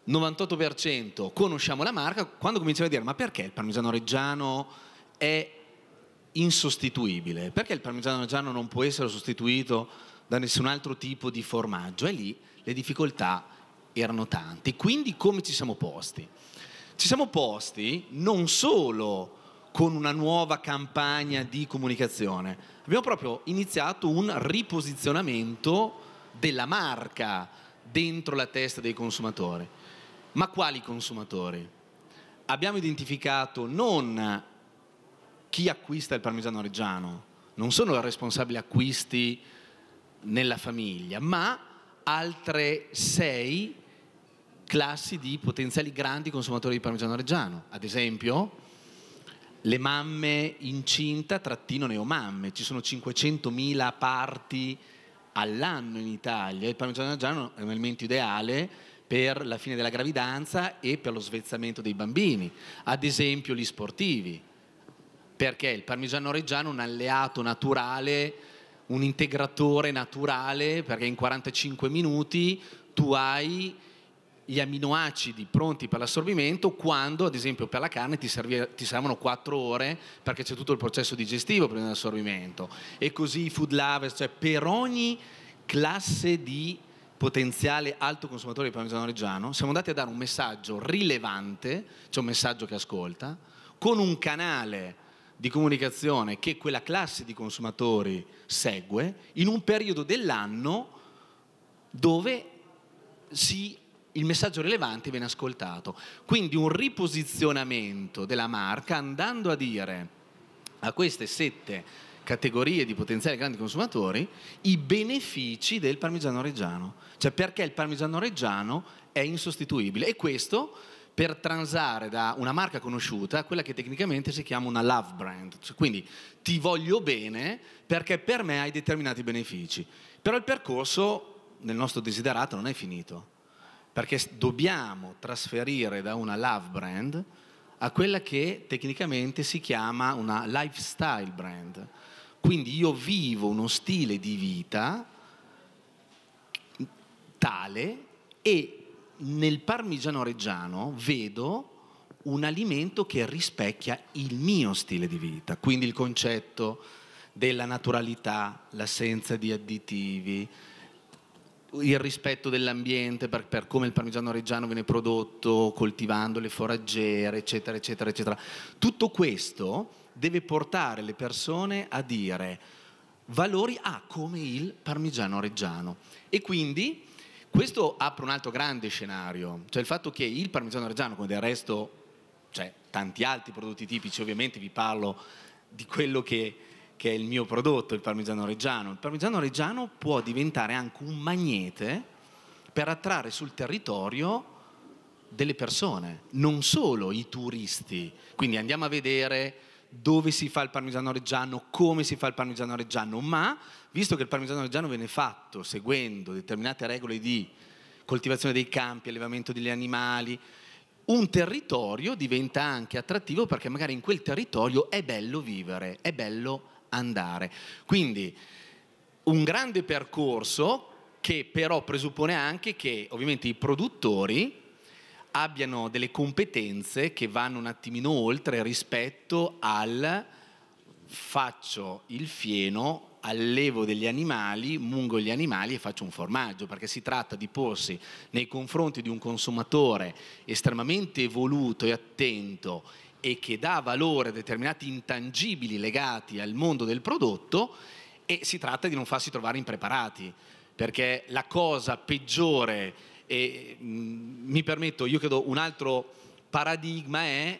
98% conosciamo la marca, quando cominciamo a dire ma perché il parmigiano reggiano è insostituibile? Perché il parmigiano reggiano non può essere sostituito da nessun altro tipo di formaggio? E lì le difficoltà erano tante. Quindi come ci siamo posti? Ci siamo posti non solo con una nuova campagna di comunicazione, abbiamo proprio iniziato un riposizionamento della marca dentro la testa dei consumatori. Ma quali consumatori? Abbiamo identificato non chi acquista il parmigiano reggiano, non sono responsabili acquisti nella famiglia, ma altre sei classi di potenziali grandi consumatori di parmigiano reggiano. Ad esempio, le mamme incinta trattino neomamme, ci sono 500.000 parti all'anno in Italia, il parmigiano reggiano è un elemento ideale per la fine della gravidanza e per lo svezzamento dei bambini, ad esempio gli sportivi, perché il parmigiano reggiano è un alleato naturale, un integratore naturale, perché in 45 minuti tu hai gli aminoacidi pronti per l'assorbimento quando ad esempio per la carne ti, ti servono 4 ore perché c'è tutto il processo digestivo prima dell'assorbimento e così i food lovers, cioè per ogni classe di potenziale alto consumatore di parmigiano reggiano siamo andati a dare un messaggio rilevante, cioè un messaggio che ascolta, con un canale di comunicazione che quella classe di consumatori segue in un periodo dell'anno dove si il messaggio rilevante viene ascoltato. Quindi un riposizionamento della marca andando a dire a queste sette categorie di potenziali grandi consumatori i benefici del parmigiano reggiano, cioè perché il parmigiano reggiano è insostituibile e questo per transare da una marca conosciuta a quella che tecnicamente si chiama una love brand, cioè, quindi ti voglio bene perché per me hai determinati benefici, però il percorso nel nostro desiderato non è finito perché dobbiamo trasferire da una love brand a quella che tecnicamente si chiama una lifestyle brand. Quindi io vivo uno stile di vita tale e nel parmigiano reggiano vedo un alimento che rispecchia il mio stile di vita, quindi il concetto della naturalità, l'assenza di additivi, il rispetto dell'ambiente per, per, come il parmigiano reggiano viene prodotto, coltivando le foraggere, eccetera, eccetera, eccetera. Tutto questo deve portare le persone a dire valori ah, come il parmigiano reggiano. E quindi questo apre un altro grande scenario, cioè il fatto che il parmigiano reggiano, come del resto, cioè tanti altri prodotti tipici, ovviamente vi parlo di quello che che è il mio prodotto, il parmigiano reggiano. Il parmigiano reggiano può diventare anche un magnete per attrarre sul territorio delle persone, non solo i turisti. Quindi andiamo a vedere dove si fa il parmigiano reggiano, come si fa il parmigiano reggiano, ma visto che il parmigiano reggiano viene fatto seguendo determinate regole di coltivazione dei campi, allevamento degli animali, un territorio diventa anche attrattivo perché magari in quel territorio è bello vivere, è bello andare. Quindi un grande percorso che però presuppone anche che ovviamente i produttori abbiano delle competenze che vanno un attimino oltre rispetto al faccio il fieno allevo degli animali, mungo gli animali e faccio un formaggio, perché si tratta di porsi nei confronti di un consumatore estremamente evoluto e attento e che dà valore a determinati intangibili legati al mondo del prodotto e si tratta di non farsi trovare impreparati, perché la cosa peggiore, e mm, mi permetto, io credo un altro paradigma è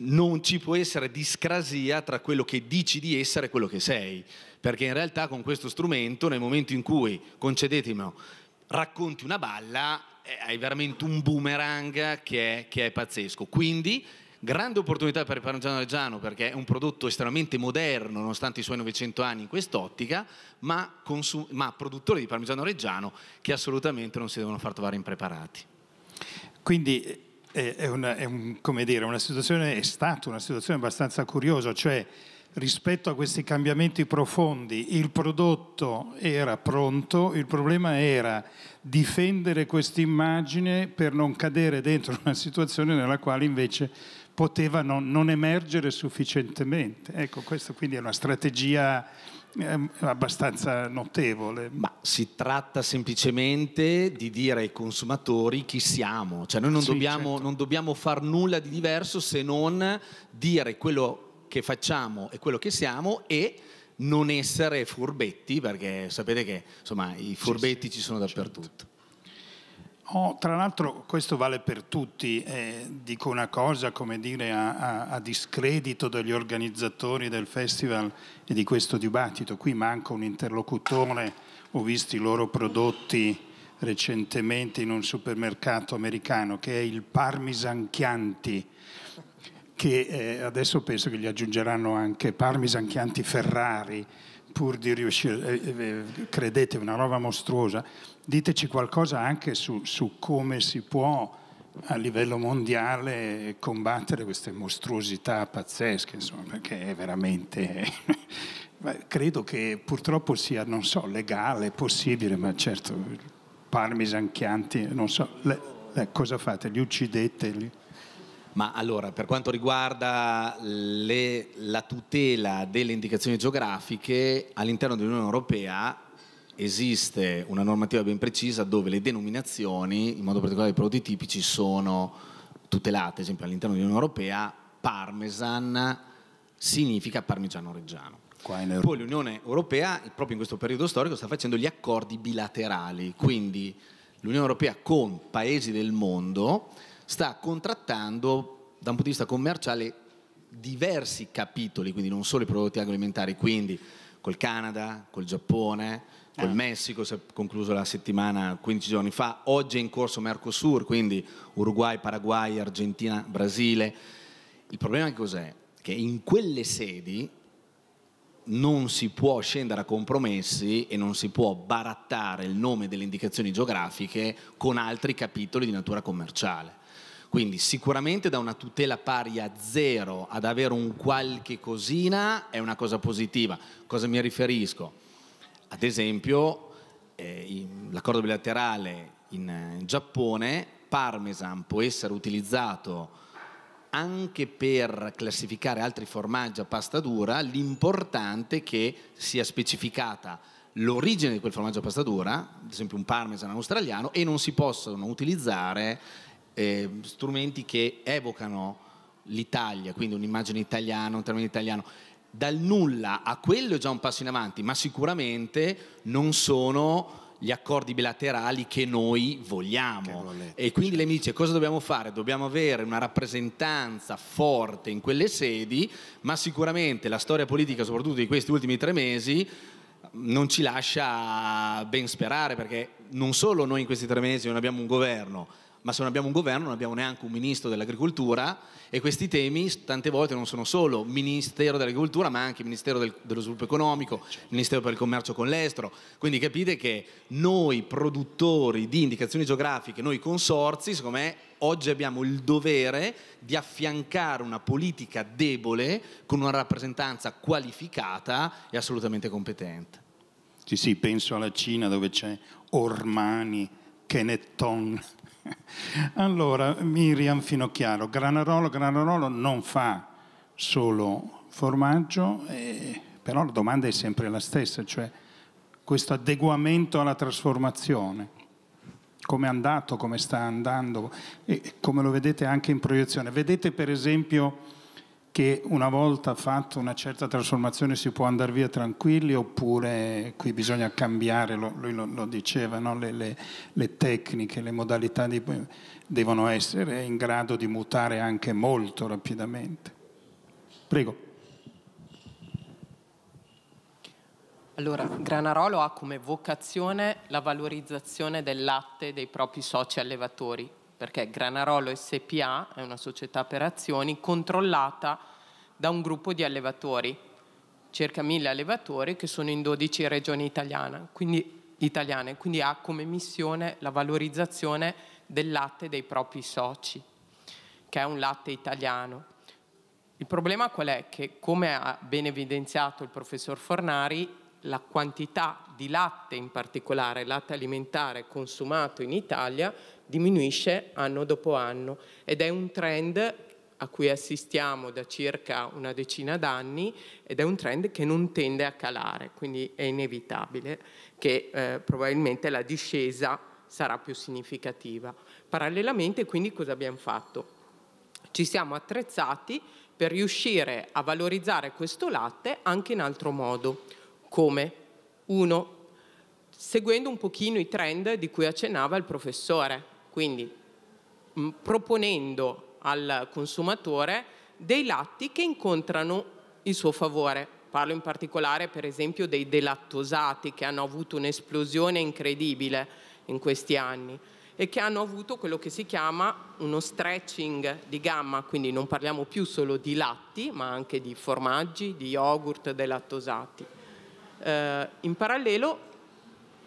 non ci può essere discrasia tra quello che dici di essere e quello che sei, perché in realtà con questo strumento, nel momento in cui, concedetemelo, racconti una balla, eh, hai veramente un boomerang che è, che è pazzesco. Quindi Grande opportunità per il Parmigiano Reggiano perché è un prodotto estremamente moderno nonostante i suoi 900 anni in quest'ottica, ma, ma produttore di Parmigiano Reggiano che assolutamente non si devono far trovare impreparati. Quindi eh, è, una, è, un, dire, è stata una situazione abbastanza curiosa, cioè rispetto a questi cambiamenti profondi il prodotto era pronto, il problema era difendere questa immagine per non cadere dentro una situazione nella quale invece poteva non, non emergere sufficientemente. Ecco, questa quindi è una strategia ehm, abbastanza notevole. Ma si tratta semplicemente di dire ai consumatori chi siamo, cioè noi non, sì, dobbiamo, certo. non dobbiamo far nulla di diverso se non dire quello che facciamo e quello che siamo e non essere furbetti, perché sapete che insomma, i furbetti sì, ci sono certo. dappertutto. Certo. Oh, tra l'altro questo vale per tutti, eh, dico una cosa come dire a, a, a, discredito degli organizzatori del festival e di questo dibattito, qui manca un interlocutore, ho visto i loro prodotti recentemente in un supermercato americano che è il Parmesan Chianti, che eh, adesso penso che gli aggiungeranno anche Parmesan Chianti Ferrari, pur di riuscire, eh, eh, credete, una roba mostruosa, diteci qualcosa anche su, su come si può a livello mondiale combattere queste mostruosità pazzesche, insomma, perché è veramente... [laughs] credo che purtroppo sia, non so, legale, possibile, ma certo, parmisan chianti, non so, le, le, cosa fate? Li uccidete? Li... Ma allora, per quanto riguarda le, la tutela delle indicazioni geografiche, all'interno dell'Unione Europea esiste una normativa ben precisa dove le denominazioni, in modo particolare i prodotti tipici, sono tutelate. Ad esempio, all'interno dell'Unione Europea, parmesan significa parmigiano reggiano. Poi l'Unione Europea, proprio in questo periodo storico, sta facendo gli accordi bilaterali, quindi l'Unione Europea con paesi del mondo sta contrattando da un punto di vista commerciale diversi capitoli, quindi non solo i prodotti agroalimentari, quindi col Canada, col Giappone, col ah. Messico, si è concluso la settimana 15 giorni fa, oggi è in corso Mercosur, quindi Uruguay, Paraguay, Argentina, Brasile. Il problema cos'è? Che in quelle sedi non si può scendere a compromessi e non si può barattare il nome delle indicazioni geografiche con altri capitoli di natura commerciale. Quindi sicuramente da una tutela pari a zero ad avere un qualche cosina è una cosa positiva. Cosa mi riferisco? Ad esempio, eh, l'accordo bilaterale in, in Giappone, parmesan può essere utilizzato anche per classificare altri formaggi a pasta dura, l'importante è che sia specificata l'origine di quel formaggio a pasta dura, ad esempio un parmesan australiano, e non si possono utilizzare eh, strumenti che evocano l'Italia, quindi un'immagine italiana, un termine italiano. Dal nulla a quello è già un passo in avanti, ma sicuramente non sono gli accordi bilaterali che noi vogliamo. Che e quindi certo. lei mi dice cosa dobbiamo fare? Dobbiamo avere una rappresentanza forte in quelle sedi, ma sicuramente la storia politica, soprattutto di questi ultimi tre mesi, non ci lascia ben sperare, perché non solo noi in questi tre mesi non abbiamo un governo, ma se non abbiamo un governo non abbiamo neanche un ministro dell'agricoltura e questi temi tante volte non sono solo ministero dell'agricoltura ma anche ministero del, dello sviluppo economico, certo. ministero per il commercio con l'estero, quindi capite che noi produttori di indicazioni geografiche, noi consorzi, secondo me oggi abbiamo il dovere di affiancare una politica debole con una rappresentanza qualificata e assolutamente competente. Sì, sì, penso alla Cina dove c'è Ormani, Kenetton allora, Miriam Finocchiaro, Granarolo, Granarolo non fa solo formaggio, eh, però la domanda è sempre la stessa, cioè questo adeguamento alla trasformazione, come è andato, come sta andando e come lo vedete anche in proiezione. Vedete per esempio che una volta fatta una certa trasformazione si può andare via tranquilli oppure qui bisogna cambiare, lui lo, lo diceva, no? le, le, le, tecniche, le modalità di, devono essere in grado di mutare anche molto rapidamente. Prego. Allora, Granarolo ha come vocazione la valorizzazione del latte dei propri soci allevatori, perché Granarolo SPA è una società per azioni controllata da un gruppo di allevatori, circa mille allevatori che sono in 12 regioni italiane quindi, italiane, quindi ha come missione la valorizzazione del latte dei propri soci, che è un latte italiano. Il problema qual è? Che come ha ben evidenziato il professor Fornari, la quantità di latte, in particolare latte alimentare consumato in Italia, diminuisce anno dopo anno ed è un trend a cui assistiamo da circa una decina d'anni ed è un trend che non tende a calare, quindi è inevitabile che eh, probabilmente la discesa sarà più significativa. Parallelamente quindi cosa abbiamo fatto? Ci siamo attrezzati per riuscire a valorizzare questo latte anche in altro modo. Come? Uno, seguendo un pochino i trend di cui accennava il professore, quindi mh, proponendo al consumatore dei latti che incontrano il suo favore. Parlo in particolare per esempio dei delattosati che hanno avuto un'esplosione incredibile in questi anni e che hanno avuto quello che si chiama uno stretching di gamma, quindi non parliamo più solo di latti ma anche di formaggi, di yogurt, delattosati. Eh, in parallelo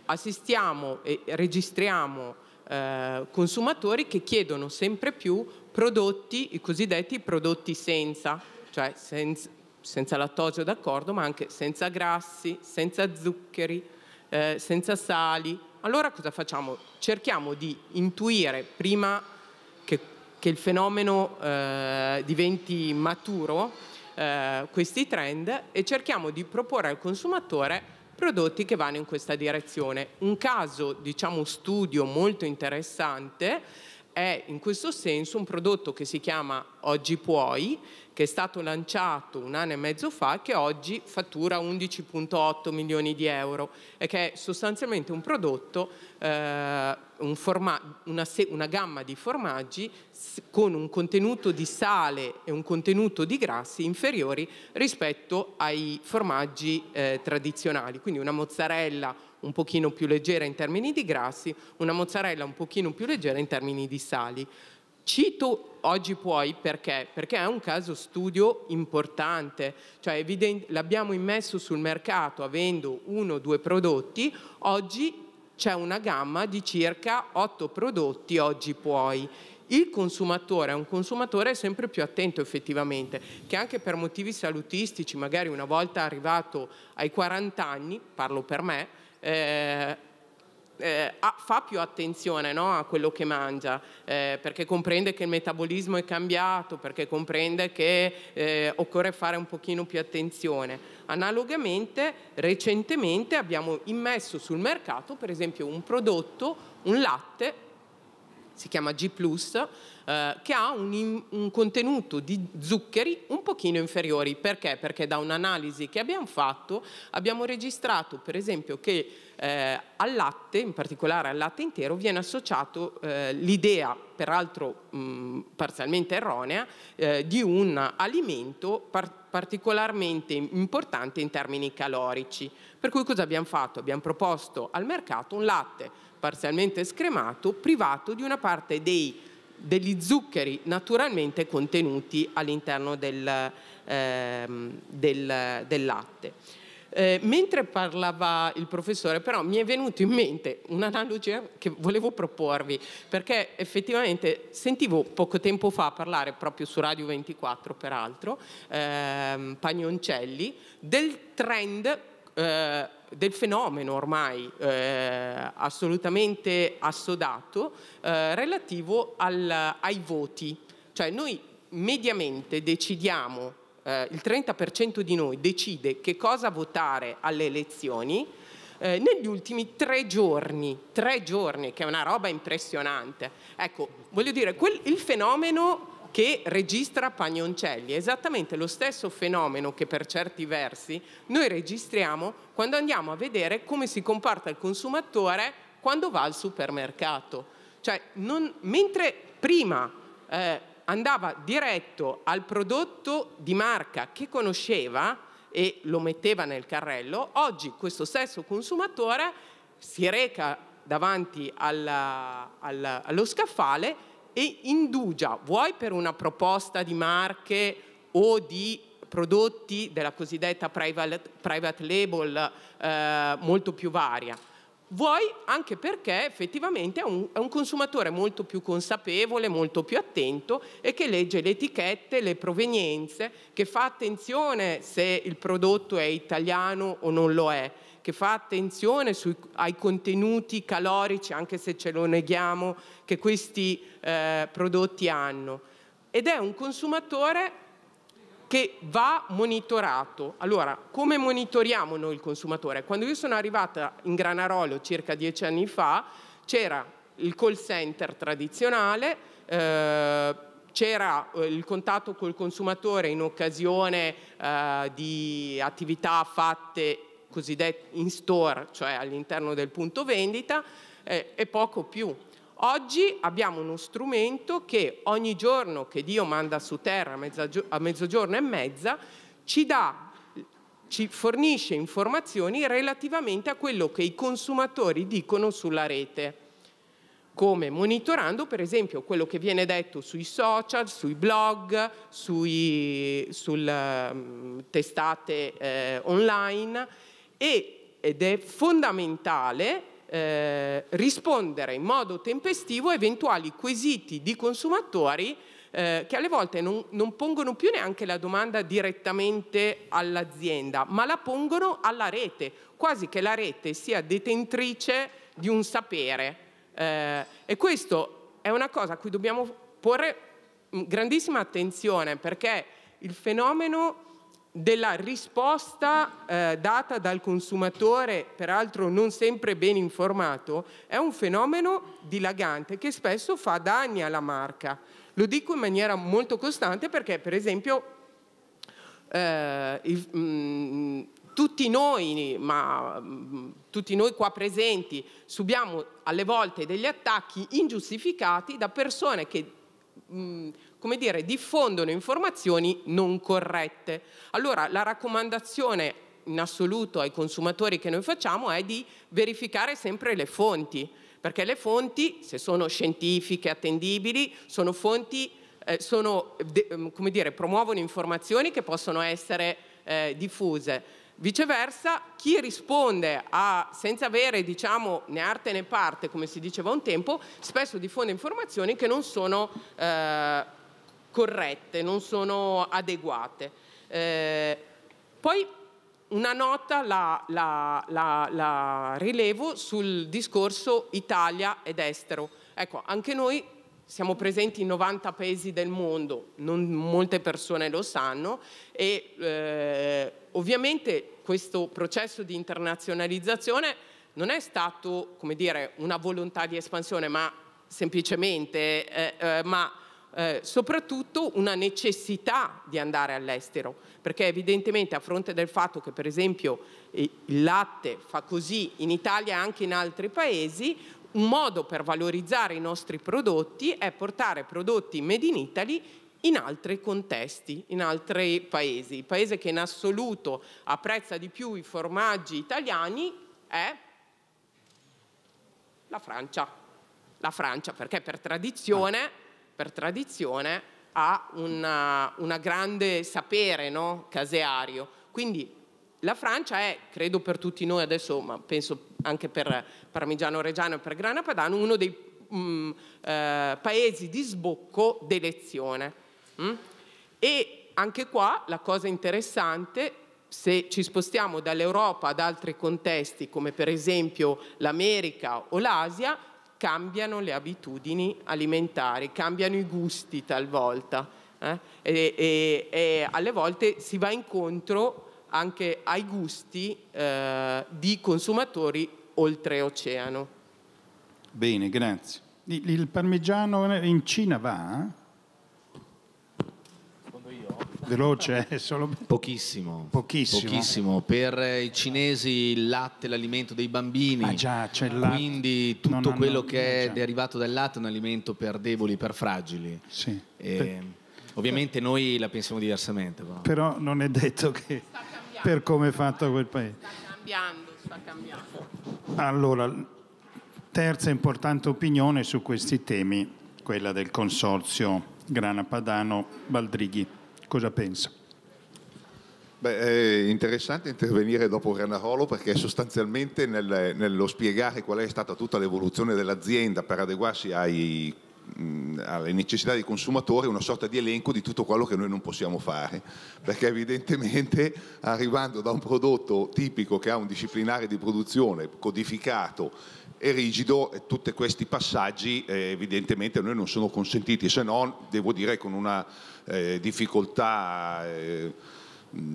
assistiamo e registriamo eh, consumatori che chiedono sempre più prodotti, i cosiddetti prodotti senza, cioè senza, senza lattosio d'accordo, ma anche senza grassi, senza zuccheri, eh, senza sali. Allora cosa facciamo? Cerchiamo di intuire prima che, che il fenomeno eh, diventi maturo eh, questi trend e cerchiamo di proporre al consumatore prodotti che vanno in questa direzione. Un caso, diciamo, studio molto interessante è in questo senso un prodotto che si chiama Oggi Puoi, che è stato lanciato un anno e mezzo fa che oggi fattura 11.8 milioni di euro e che è sostanzialmente un prodotto, eh, un una, una gamma di formaggi con un contenuto di sale e un contenuto di grassi inferiori rispetto ai formaggi eh, tradizionali, quindi una mozzarella un pochino più leggera in termini di grassi, una mozzarella un pochino più leggera in termini di sali. Cito oggi puoi perché? Perché è un caso studio importante, cioè l'abbiamo immesso sul mercato avendo uno o due prodotti, oggi c'è una gamma di circa otto prodotti oggi puoi. Il consumatore è un consumatore sempre più attento effettivamente, che anche per motivi salutistici, magari una volta arrivato ai 40 anni, parlo per me, eh, eh, fa più attenzione no, a quello che mangia, eh, perché comprende che il metabolismo è cambiato, perché comprende che eh, occorre fare un pochino più attenzione. Analogamente, recentemente abbiamo immesso sul mercato, per esempio, un prodotto, un latte si chiama G ⁇ eh, che ha un, un, contenuto di zuccheri un pochino inferiori. Perché? Perché da un'analisi che abbiamo fatto abbiamo registrato per esempio che eh, al latte, in particolare al latte intero, viene associato eh, l'idea, peraltro mh, parzialmente erronea, eh, di un alimento particolare particolarmente importante in termini calorici. Per cui cosa abbiamo fatto? Abbiamo proposto al mercato un latte parzialmente scremato, privato di una parte dei, degli zuccheri naturalmente contenuti all'interno del, ehm, del, del latte. Eh, mentre parlava il professore, però mi è venuto in mente un'analogia che volevo proporvi, perché effettivamente sentivo poco tempo fa parlare proprio su Radio 24, peraltro, ehm, Pagnoncelli, del trend eh, del fenomeno ormai eh, assolutamente assodato eh, relativo al, ai voti. Cioè noi mediamente decidiamo, eh, il 30% di noi decide che cosa votare alle elezioni eh, negli ultimi tre giorni, tre giorni, che è una roba impressionante. Ecco, voglio dire, quel, il fenomeno che registra Pagnoncelli, esattamente lo stesso fenomeno che per certi versi noi registriamo quando andiamo a vedere come si comporta il consumatore quando va al supermercato. Cioè, non, mentre prima eh, andava diretto al prodotto di marca che conosceva e lo metteva nel carrello, oggi questo stesso consumatore si reca davanti alla, alla, allo scaffale e indugia, vuoi per una proposta di marche o di prodotti della cosiddetta private, private label eh, molto più varia, vuoi anche perché effettivamente è un, è un, consumatore molto più consapevole, molto più attento e che legge le etichette, le provenienze, che fa attenzione se il prodotto è italiano o non lo è che fa attenzione sui, ai contenuti calorici, anche se ce lo neghiamo, che questi eh, prodotti hanno. Ed è un consumatore che va monitorato. Allora, come monitoriamo noi il consumatore? Quando io sono arrivata in Granarolo circa dieci anni fa, c'era il call center tradizionale, eh, c'era eh, il contatto col consumatore in occasione eh, di attività fatte cosiddetti in store, cioè all'interno del punto vendita, eh, e poco più. Oggi abbiamo uno strumento che ogni giorno che Dio manda su terra a, mezzogiorno e mezza ci, dà, ci fornisce informazioni relativamente a quello che i consumatori dicono sulla rete come monitorando per esempio quello che viene detto sui social, sui blog, sui sul, mm, testate eh, online e, ed è fondamentale eh, rispondere in modo tempestivo a eventuali quesiti di consumatori eh, che alle volte non, non, pongono più neanche la domanda direttamente all'azienda, ma la pongono alla rete, quasi che la rete sia detentrice di un sapere. Eh, e questo è una cosa a cui dobbiamo porre grandissima attenzione perché il fenomeno della risposta eh, data dal consumatore, peraltro non sempre ben informato, è un fenomeno dilagante che spesso fa danni alla marca. Lo dico in maniera molto costante perché, per esempio, eh, il, mh, mm, tutti noi, ma mh, mm, tutti noi qua presenti, subiamo alle volte degli attacchi ingiustificati da persone che mh, mm, come dire, diffondono informazioni non corrette. Allora la raccomandazione in assoluto ai consumatori che noi facciamo è di verificare sempre le fonti, perché le fonti, se sono scientifiche, attendibili, sono fonti, eh, sono, de, ehm, come dire, promuovono informazioni che possono essere eh, diffuse. Viceversa, chi risponde a, senza avere diciamo, né arte né parte, come si diceva un tempo, spesso diffonde informazioni che non sono eh, corrette, non sono adeguate. Eh, poi una nota la, la, la, la rilevo sul discorso Italia ed estero. Ecco, anche noi siamo presenti in 90 paesi del mondo, non molte persone lo sanno e eh, ovviamente questo processo di internazionalizzazione non è stato come dire, una volontà di espansione, ma semplicemente, eh, eh, ma eh, soprattutto una necessità di andare all'estero, perché evidentemente a fronte del fatto che per esempio il latte fa così in Italia e anche in altri paesi, un modo per valorizzare i nostri prodotti è portare prodotti made in Italy in altri contesti, in altri paesi. Il paese che in assoluto apprezza di più i formaggi italiani è la Francia. La Francia perché per tradizione per tradizione, ha un grande sapere no? caseario. Quindi la Francia è, credo per tutti noi adesso, ma penso anche per Parmigiano Reggiano e per Grana Padano, uno dei mh, mm, eh, paesi di sbocco d'elezione. Mm? E anche qua la cosa interessante, se ci spostiamo dall'Europa ad altri contesti, come per esempio l'America o l'Asia, cambiano le abitudini alimentari, cambiano i gusti talvolta eh? e, e, e, alle volte si va incontro anche ai gusti eh, di consumatori oltreoceano. Bene, grazie. Il parmigiano in Cina va? Eh? veloce, è eh, solo... Pochissimo. Pochissimo. Pochissimo. Per i cinesi il latte, è l'alimento dei bambini. Ah già, c'è il latte. Quindi tutto no, quello eh, che è derivato dal latte è un alimento per deboli, per fragili. Sì. E, ehm, per... Ovviamente noi la pensiamo diversamente. Però, però non è detto che per come è fatto quel paese. Sta cambiando, sta cambiando. Allora, terza importante opinione su questi temi, quella del consorzio Grana Padano Baldrighi cosa pensa. Beh, è interessante intervenire dopo Ranarolo perché sostanzialmente nel, nello spiegare qual è stata tutta l'evoluzione dell'azienda per adeguarsi ai, mh, alle necessità dei consumatori, una sorta di elenco di tutto quello che noi non possiamo fare, perché evidentemente arrivando da un prodotto tipico che ha un disciplinare di produzione codificato è rigido e tutti questi passaggi eh, evidentemente a noi non sono consentiti, se no devo dire con una eh, difficoltà eh,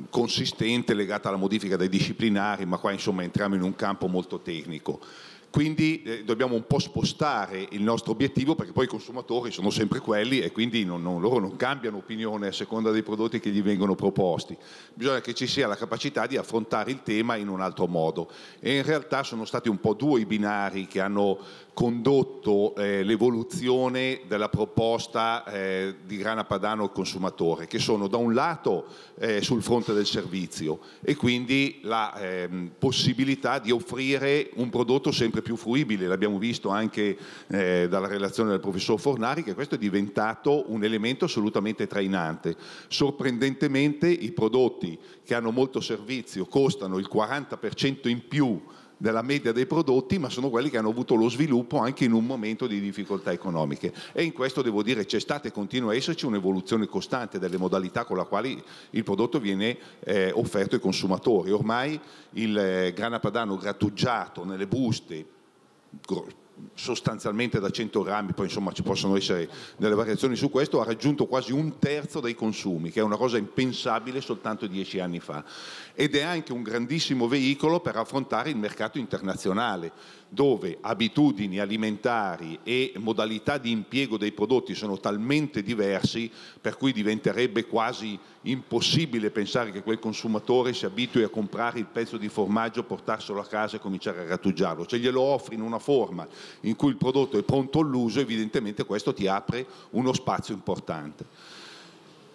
consistente legata alla modifica dei disciplinari, ma qua insomma entriamo in un campo molto tecnico quindi eh, dobbiamo un po' spostare il nostro obiettivo perché poi i consumatori sono sempre quelli e quindi non, non, loro non cambiano opinione a seconda dei prodotti che gli vengono proposti. Bisogna che ci sia la capacità di affrontare il tema in un altro modo e in realtà sono stati un po' due i binari che hanno condotto eh, l'evoluzione della proposta eh, di Grana Padano al consumatore, che sono da un lato eh, sul fronte del servizio e quindi la ehm, possibilità di offrire un prodotto sempre più fruibile, l'abbiamo visto anche eh, dalla relazione del professor Fornari, che questo è diventato un elemento assolutamente trainante. Sorprendentemente i prodotti che hanno molto servizio costano il 40% in più della media dei prodotti, ma sono quelli che hanno avuto lo sviluppo anche in un momento di difficoltà economiche. E in questo devo dire c'è stata e continua a esserci un'evoluzione costante delle modalità con le quali il prodotto viene eh, offerto ai consumatori. Ormai il eh, grana padano grattugiato nelle buste sostanzialmente da 100 grammi, poi insomma ci possono essere delle variazioni su questo, ha raggiunto quasi un terzo dei consumi, che è una cosa impensabile soltanto dieci anni fa. Ed è anche un grandissimo veicolo per affrontare il mercato internazionale dove abitudini alimentari e modalità di impiego dei prodotti sono talmente diversi per cui diventerebbe quasi impossibile pensare che quel consumatore si abitui a comprare il pezzo di formaggio, portarselo a casa e cominciare a grattugiarlo. Se glielo offri in una forma in cui il prodotto è pronto all'uso, evidentemente questo ti apre uno spazio importante.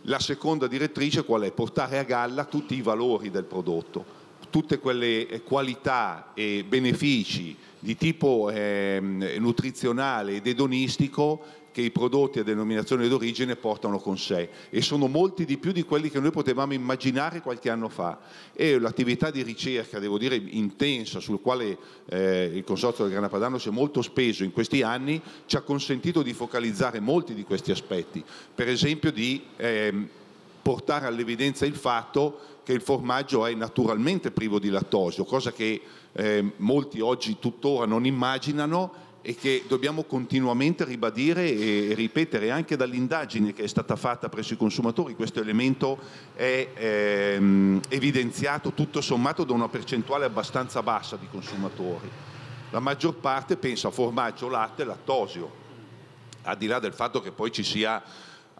La seconda direttrice qual è? Portare a galla tutti i valori del prodotto, tutte quelle qualità e benefici di tipo eh, nutrizionale ed edonistico che i prodotti a denominazione d'origine portano con sé e sono molti di più di quelli che noi potevamo immaginare qualche anno fa e l'attività di ricerca, devo dire, intensa sul quale eh, il Consorzio del Grana Padano si è molto speso in questi anni ci ha consentito di focalizzare molti di questi aspetti, per esempio di eh, portare all'evidenza il fatto che il formaggio è naturalmente privo di lattosio, cosa che eh, molti oggi tuttora non immaginano e che dobbiamo continuamente ribadire e ripetere anche dall'indagine che è stata fatta presso i consumatori. Questo elemento è ehm, evidenziato tutto sommato da una percentuale abbastanza bassa di consumatori. La maggior parte pensa a formaggio, latte e lattosio, al di là del fatto che poi ci sia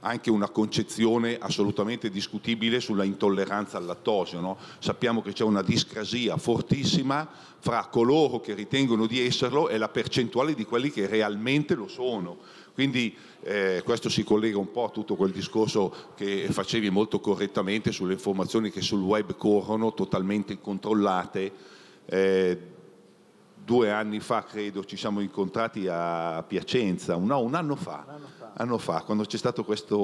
anche una concezione assolutamente discutibile sulla intolleranza al lattosio. No? Sappiamo che c'è una discrasia fortissima fra coloro che ritengono di esserlo e la percentuale di quelli che realmente lo sono. Quindi eh, questo si collega un po' a tutto quel discorso che facevi molto correttamente sulle informazioni che sul web corrono totalmente incontrollate. Eh, due anni fa, credo, ci siamo incontrati a Piacenza, no, un anno fa. Un anno fa anno fa, quando c'è stata questa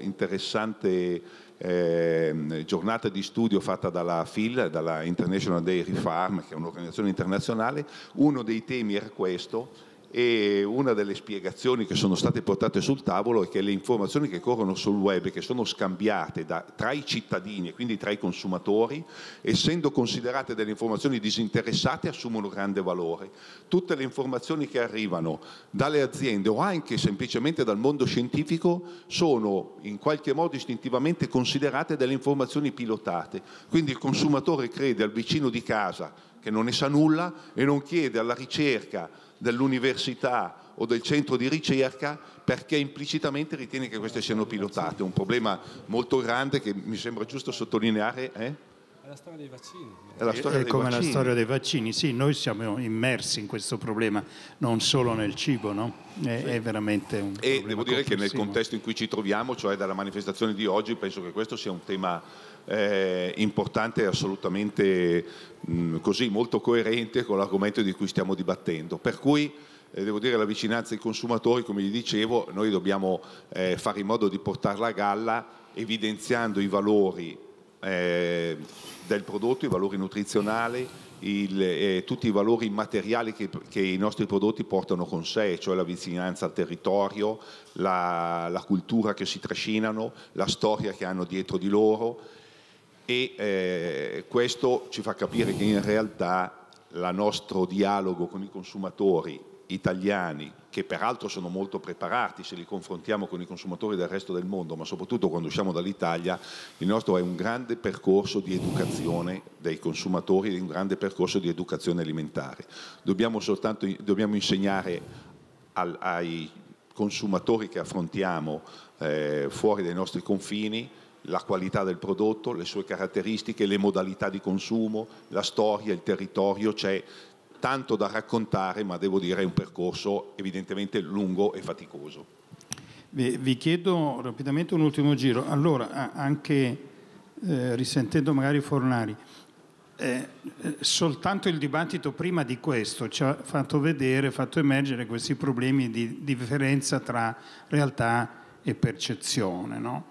interessante eh, giornata di studio fatta dalla FIL, dalla International Dairy Farm, che è un'organizzazione internazionale, uno dei temi era questo, e una delle spiegazioni che sono state portate sul tavolo è che le informazioni che corrono sul web, che sono scambiate da, tra i cittadini e quindi tra i consumatori, essendo considerate delle informazioni disinteressate, assumono grande valore. Tutte le informazioni che arrivano dalle aziende o anche semplicemente dal mondo scientifico sono in qualche modo istintivamente considerate delle informazioni pilotate. Quindi il consumatore crede al vicino di casa che non ne sa nulla e non chiede alla ricerca dell'università o del centro di ricerca perché implicitamente ritiene che queste siano pilotate, un problema molto grande che mi sembra giusto sottolineare. Eh? È la storia dei vaccini. È, storia è come vaccini. la storia dei vaccini, sì, noi siamo immersi in questo problema, non solo nel cibo, no? È, sì. è veramente un e problema. E devo dire che nel contesto in cui ci troviamo, cioè dalla manifestazione di oggi, penso che questo sia un tema eh, importante e assolutamente mh, mm, così molto coerente con l'argomento di cui stiamo dibattendo. Per cui eh, devo dire la vicinanza ai consumatori, come gli dicevo, noi dobbiamo eh, fare in modo di portarla a galla evidenziando i valori eh, del prodotto, i valori nutrizionali, il, eh, tutti i valori immateriali che, che, i nostri prodotti portano con sé, cioè la vicinanza al territorio, la, la, cultura che si trascinano, la storia che hanno dietro di loro e eh, questo ci fa capire che in realtà il nostro dialogo con i consumatori italiani, che peraltro sono molto preparati se li confrontiamo con i consumatori del resto del mondo, ma soprattutto quando usciamo dall'Italia, il nostro è un grande percorso di educazione dei consumatori, un grande percorso di educazione alimentare. Dobbiamo, soltanto, dobbiamo insegnare al, ai consumatori che affrontiamo eh, fuori dai nostri confini, la qualità del prodotto, le sue caratteristiche, le modalità di consumo, la storia, il territorio, c'è tanto da raccontare, ma devo dire è un percorso evidentemente lungo e faticoso. Vi chiedo rapidamente un ultimo giro. Allora, anche eh, risentendo magari Fornari, eh, eh, soltanto il dibattito prima di questo ci ha fatto vedere, fatto emergere questi problemi di differenza tra realtà e percezione. No?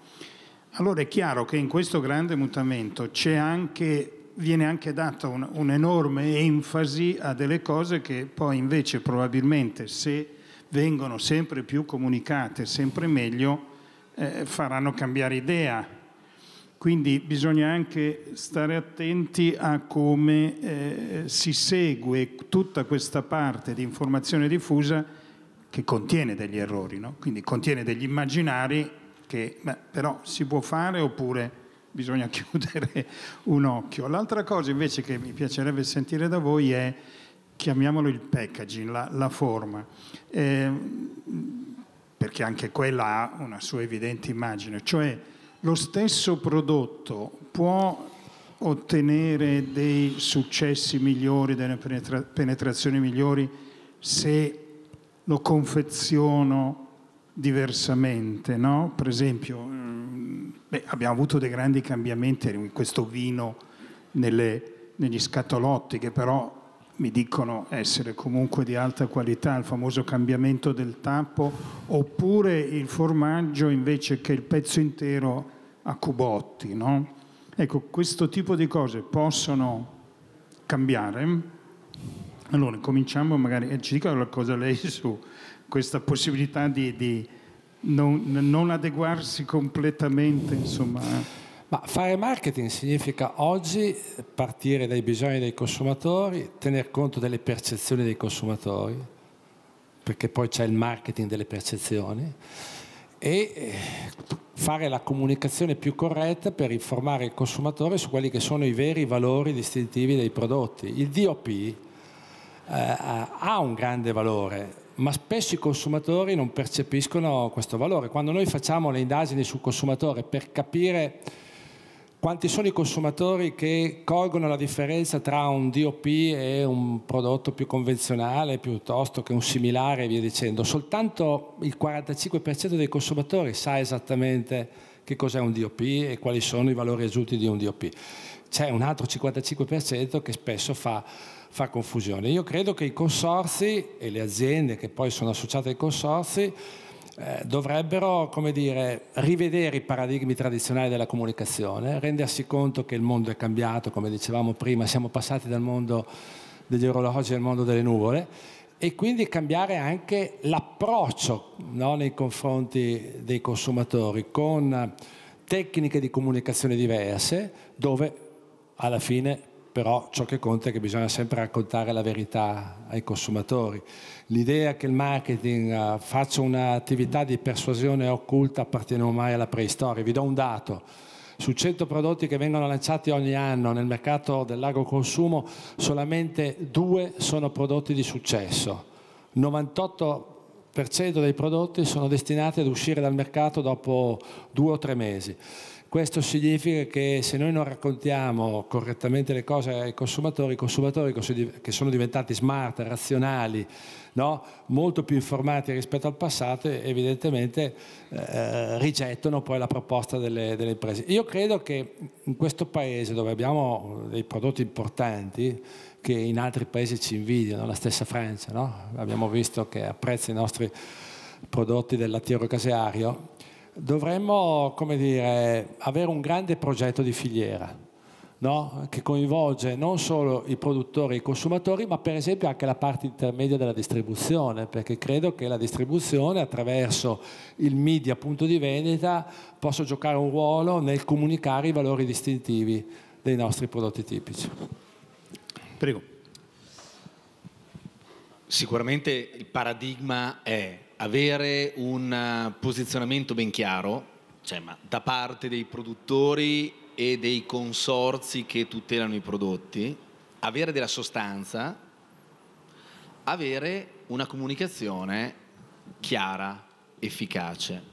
Allora è chiaro che in questo grande mutamento anche, viene anche data un'enorme enfasi a delle cose che poi invece probabilmente se vengono sempre più comunicate, sempre meglio, eh, faranno cambiare idea. Quindi bisogna anche stare attenti a come eh, si segue tutta questa parte di informazione diffusa che contiene degli errori, no? quindi contiene degli immaginari che beh, però si può fare oppure bisogna [laughs] chiudere un occhio. L'altra cosa invece che mi piacerebbe sentire da voi è, chiamiamolo il packaging, la, la forma, eh, perché anche quella ha una sua evidente immagine, cioè lo stesso prodotto può ottenere dei successi migliori, delle penetra- penetrazioni migliori se lo confeziono diversamente, no? Per esempio, mm, beh, abbiamo avuto dei grandi cambiamenti in questo vino nelle, negli scatolotti che però mi dicono essere comunque di alta qualità, il famoso cambiamento del tappo, oppure il formaggio invece che il pezzo intero a cubotti, no? Ecco, questo tipo di cose possono cambiare. Allora, cominciamo magari, eh, ci dica qualcosa lei su, questa possibilità di, di non, non, adeguarsi completamente, insomma. Eh. Ma fare marketing significa oggi partire dai bisogni dei consumatori, tener conto delle percezioni dei consumatori, perché poi c'è il marketing delle percezioni, e eh, fare la comunicazione più corretta per informare il consumatore su quelli che sono i veri valori distintivi dei prodotti. Il DOP eh, ha un grande valore, ma spesso i consumatori non percepiscono questo valore. Quando noi facciamo le indagini sul consumatore per capire quanti sono i consumatori che colgono la differenza tra un DOP e un prodotto più convenzionale piuttosto che un similare e via dicendo, soltanto il 45% dei consumatori sa esattamente che cos'è un DOP e quali sono i valori aggiunti di un DOP. C'è un altro 55% che spesso fa fa confusione. Io credo che i consorsi e le aziende che poi sono associate ai consorsi eh, dovrebbero dire, rivedere i paradigmi tradizionali della comunicazione, rendersi conto che il mondo è cambiato, come dicevamo prima, siamo passati dal mondo degli orologi al mondo delle nuvole e quindi cambiare anche l'approccio no, nei confronti dei consumatori con tecniche di comunicazione diverse dove alla fine però ciò che conta è che bisogna sempre raccontare la verità ai consumatori. L'idea che il marketing eh, faccia un'attività di persuasione occulta appartiene ormai alla preistoria. Vi do un dato. Su 100 prodotti che vengono lanciati ogni anno nel mercato dell'agroconsumo, solamente due sono prodotti di successo. 98 per dei prodotti sono destinati ad uscire dal mercato dopo due o tre mesi. Questo significa che se noi non raccontiamo correttamente le cose ai consumatori, i consumatori che sono diventati smart, razionali, no? molto più informati rispetto al passato, evidentemente eh, eh, rigettano poi la proposta delle, delle imprese. Io credo che in questo paese dove abbiamo dei prodotti importanti, che in altri paesi ci invidiano, la stessa Francia, no? abbiamo visto che apprezza i nostri prodotti del lattiero caseario, dovremmo dire, avere un grande progetto di filiera no? che coinvolge non solo i produttori e i consumatori, ma per esempio anche la parte intermedia della distribuzione, perché credo che la distribuzione attraverso il media punto di vendita possa giocare un ruolo nel comunicare i valori distintivi dei nostri prodotti tipici. Prego. Sicuramente il paradigma è avere un eh, posizionamento ben chiaro cioè, da parte dei produttori e dei consorzi che tutelano i prodotti, avere della sostanza, avere una comunicazione chiara, efficace.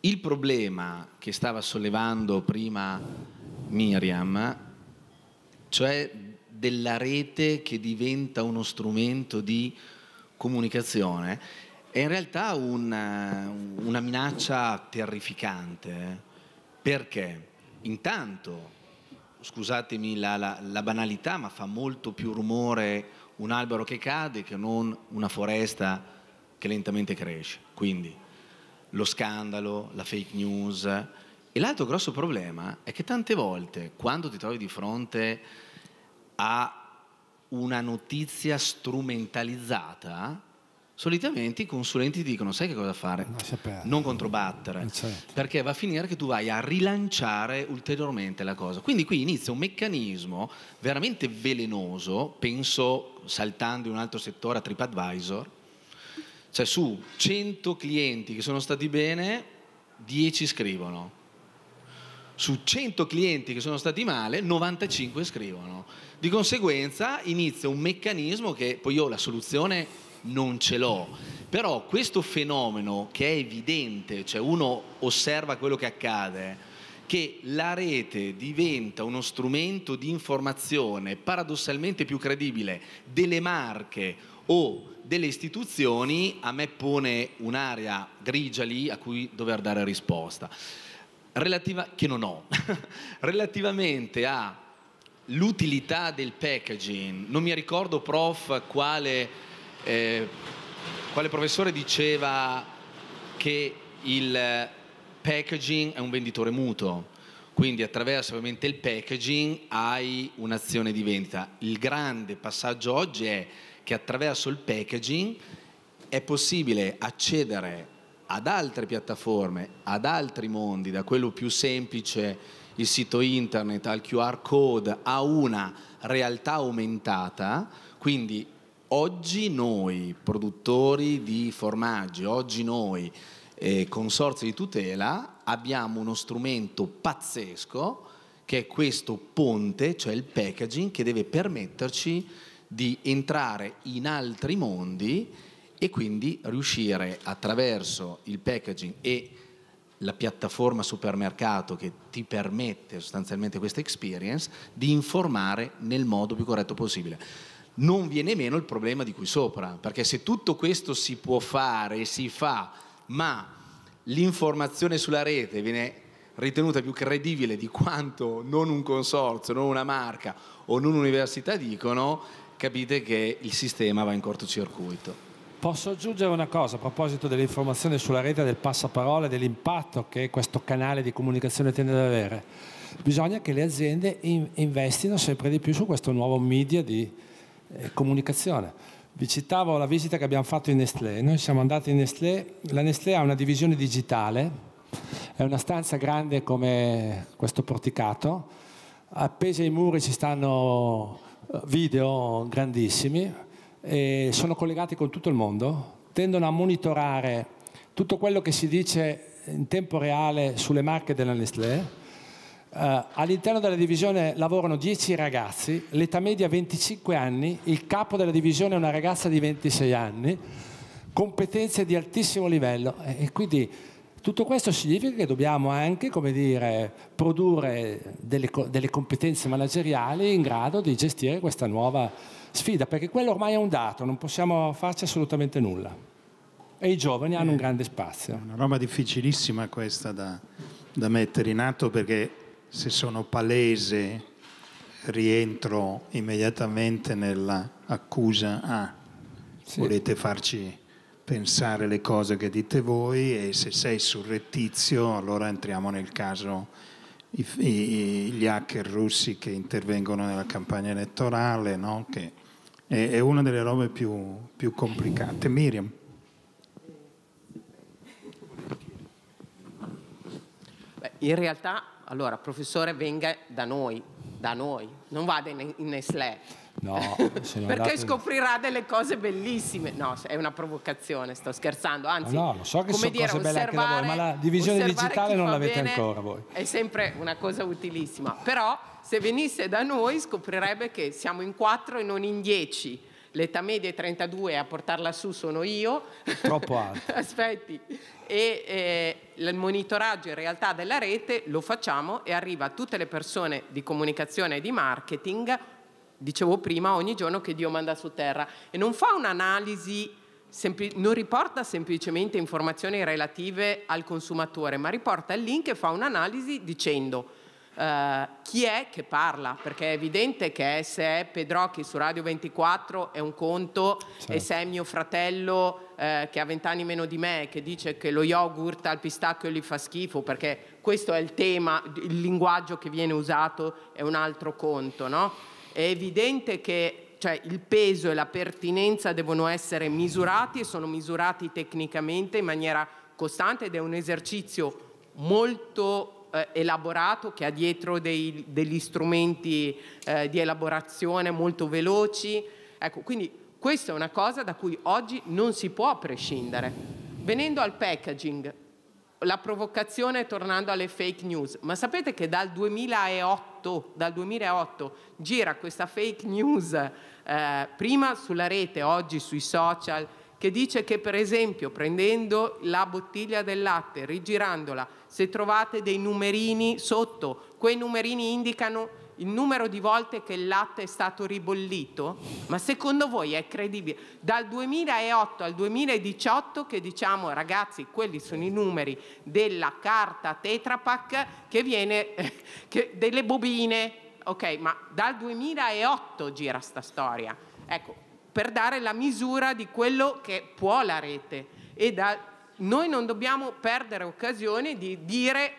Il problema che stava sollevando prima Miriam, cioè della rete che diventa uno strumento di comunicazione è in realtà una, eh, una minaccia terrificante. Eh. Perché? Intanto, scusatemi la, la, la banalità, ma fa molto più rumore un albero che cade che non una foresta che lentamente cresce. Quindi lo scandalo, la fake news. E l'altro grosso problema è che tante volte quando ti trovi di fronte a una notizia strumentalizzata, solitamente i consulenti dicono sai che cosa fare? Non, controbattere, eh, certo. perché va a finire che tu vai a rilanciare ulteriormente la cosa. Quindi qui inizia un meccanismo veramente velenoso, penso saltando in un altro settore a TripAdvisor, cioè su 100 clienti che sono stati bene, 10 scrivono. Su 100 clienti che sono stati male, 95 scrivono di conseguenza inizia un meccanismo che poi io la soluzione non ce l'ho, però questo fenomeno che è evidente, cioè uno osserva quello che accade, che la rete diventa uno strumento di informazione paradossalmente più credibile delle marche o delle istituzioni, a me pone un'area grigia lì a cui dover dare risposta, Relativa, che non ho, [laughs] relativamente a l'utilità del packaging. Non mi ricordo, prof, quale, eh, quale professore diceva che il packaging è un venditore muto. Quindi attraverso ovviamente il packaging hai un'azione di vendita. Il grande passaggio oggi è che attraverso il packaging è possibile accedere ad altre piattaforme, ad altri mondi, da quello più semplice il sito internet, al QR code, a una realtà aumentata, quindi oggi noi produttori di formaggi, oggi noi eh, consorzi di tutela abbiamo uno strumento pazzesco che è questo ponte, cioè il packaging, che deve permetterci di entrare in altri mondi e quindi riuscire attraverso il packaging e la piattaforma supermercato che ti permette sostanzialmente questa experience di informare nel modo più corretto possibile. Non viene meno il problema di qui sopra, perché se tutto questo si può fare, e si fa, ma l'informazione sulla rete viene ritenuta più credibile di quanto non un consorzio, non una marca o non un'università dicono, capite che il sistema va in cortocircuito. Posso aggiungere una cosa a proposito dell'informazione sulla rete del passaparola e dell'impatto che questo canale di comunicazione tende ad avere? Bisogna che le aziende in investino sempre di più su questo nuovo media di eh, comunicazione. Vi citavo la visita che abbiamo fatto in Nestlé. Noi siamo andati in Nestlé, la Nestlé ha una divisione digitale, è una stanza grande come questo porticato, appese ai muri ci stanno eh, video grandissimi, eh, sono collegati con tutto il mondo, tendono a monitorare tutto quello che si dice in tempo reale sulle marche della Nestlé. Uh, all'interno della divisione lavorano 10 ragazzi, l'età media 25 anni, il capo della divisione è una ragazza di 26 anni, competenze di altissimo livello e, e quindi tutto questo significa che dobbiamo anche dire, produrre delle, delle competenze manageriali in grado di gestire questa nuova sfida, perché quello ormai è un dato, non possiamo farci assolutamente nulla. E i giovani hanno un eh. grande spazio. È una roba difficilissima questa da, da mettere in atto perché se sono palese rientro immediatamente nell'accusa A. Ah, sì. Volete farci pensare le cose che dite voi e se sei surrettizio allora entriamo nel caso i, i, gli hacker russi che intervengono nella campagna elettorale, no? che è, è una delle robe più, più complicate. Miriam. in realtà, allora, professore, venga da noi, da noi, non vada in, in Nestlé. No, [laughs] perché andato... scoprirà delle cose bellissime. No, è una provocazione, sto scherzando. Anzi, no, no, so che come dire, cose belle anche da voi, ma la divisione digitale non l'avete ancora voi. È sempre una cosa utilissima. Però se venisse da noi scoprirebbe che siamo in quattro e non in dieci. L'età media è 32, a portarla su sono io. Troppo [laughs] alto. Aspetti. E eh, il monitoraggio in realtà della rete lo facciamo e arriva a tutte le persone di comunicazione e di marketing, dicevo prima, ogni giorno che Dio manda su terra. E non fa un'analisi Sempli- non riporta semplicemente informazioni relative al consumatore, ma riporta il link e fa un'analisi dicendo eh, chi è che parla, perché è evidente che se è Pedrocchi su Radio 24 è un conto certo. e se è mio fratello eh, che ha vent'anni meno di me che dice che lo yogurt al pistacchio gli fa schifo, perché questo è il tema, il linguaggio che viene usato è un altro conto, no? È evidente che cioè il peso e la pertinenza devono essere misurati e sono misurati tecnicamente in maniera costante ed è un esercizio molto eh, elaborato che ha dietro dei, degli strumenti eh, di elaborazione molto veloci. Ecco, quindi questa è una cosa da cui oggi non si può prescindere. Venendo al packaging, la provocazione tornando alle fake news, ma sapete che dal 2008, dal 2008 gira questa fake news eh, prima sulla rete, oggi sui social, che dice che per esempio prendendo la bottiglia del latte, rigirandola, se trovate dei numerini sotto, quei numerini indicano il numero di volte che il latte è stato ribollito? Ma secondo voi è credibile? Dal 2008 al 2018 che diciamo ragazzi quelli sono i numeri della carta Tetrapac che viene, [laughs] che, delle bobine, ok, ma dal 2008 gira sta storia. Ecco, per dare la misura di quello che può la rete. E da, noi non dobbiamo perdere occasione di dire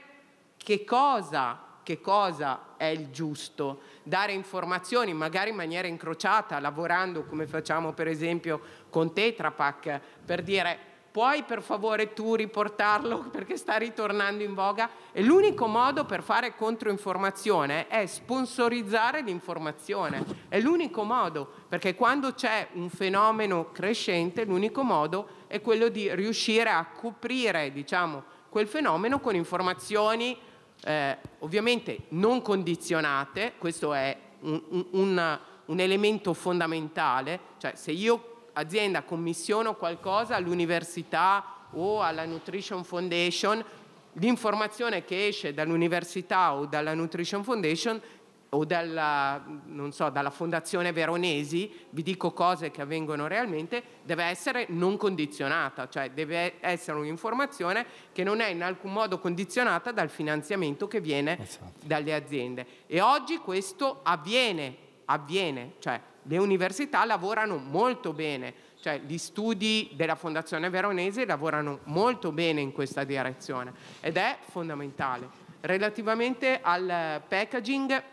che cosa che cosa è il giusto, dare informazioni magari in maniera incrociata, lavorando come facciamo per esempio con Tetrapac, per dire puoi per favore tu riportarlo [laughs] perché sta ritornando in voga? E l'unico modo per fare controinformazione è sponsorizzare l'informazione, è l'unico modo, perché quando c'è un fenomeno crescente l'unico modo è quello di riuscire a coprire diciamo, quel fenomeno con informazioni eh, ovviamente non condizionate, questo è un, un, un, un elemento fondamentale, cioè se io azienda commissiono qualcosa all'università o alla Nutrition Foundation, l'informazione che esce dall'università o dalla Nutrition Foundation o dalla, so, dalla, Fondazione Veronesi, vi dico cose che avvengono realmente, deve essere non condizionata, cioè deve essere un'informazione che non è in alcun modo condizionata dal finanziamento che viene esatto. dalle aziende. E oggi questo avviene, avviene, cioè le università lavorano molto bene, cioè gli studi della Fondazione Veronese lavorano molto bene in questa direzione ed è fondamentale. Relativamente al packaging,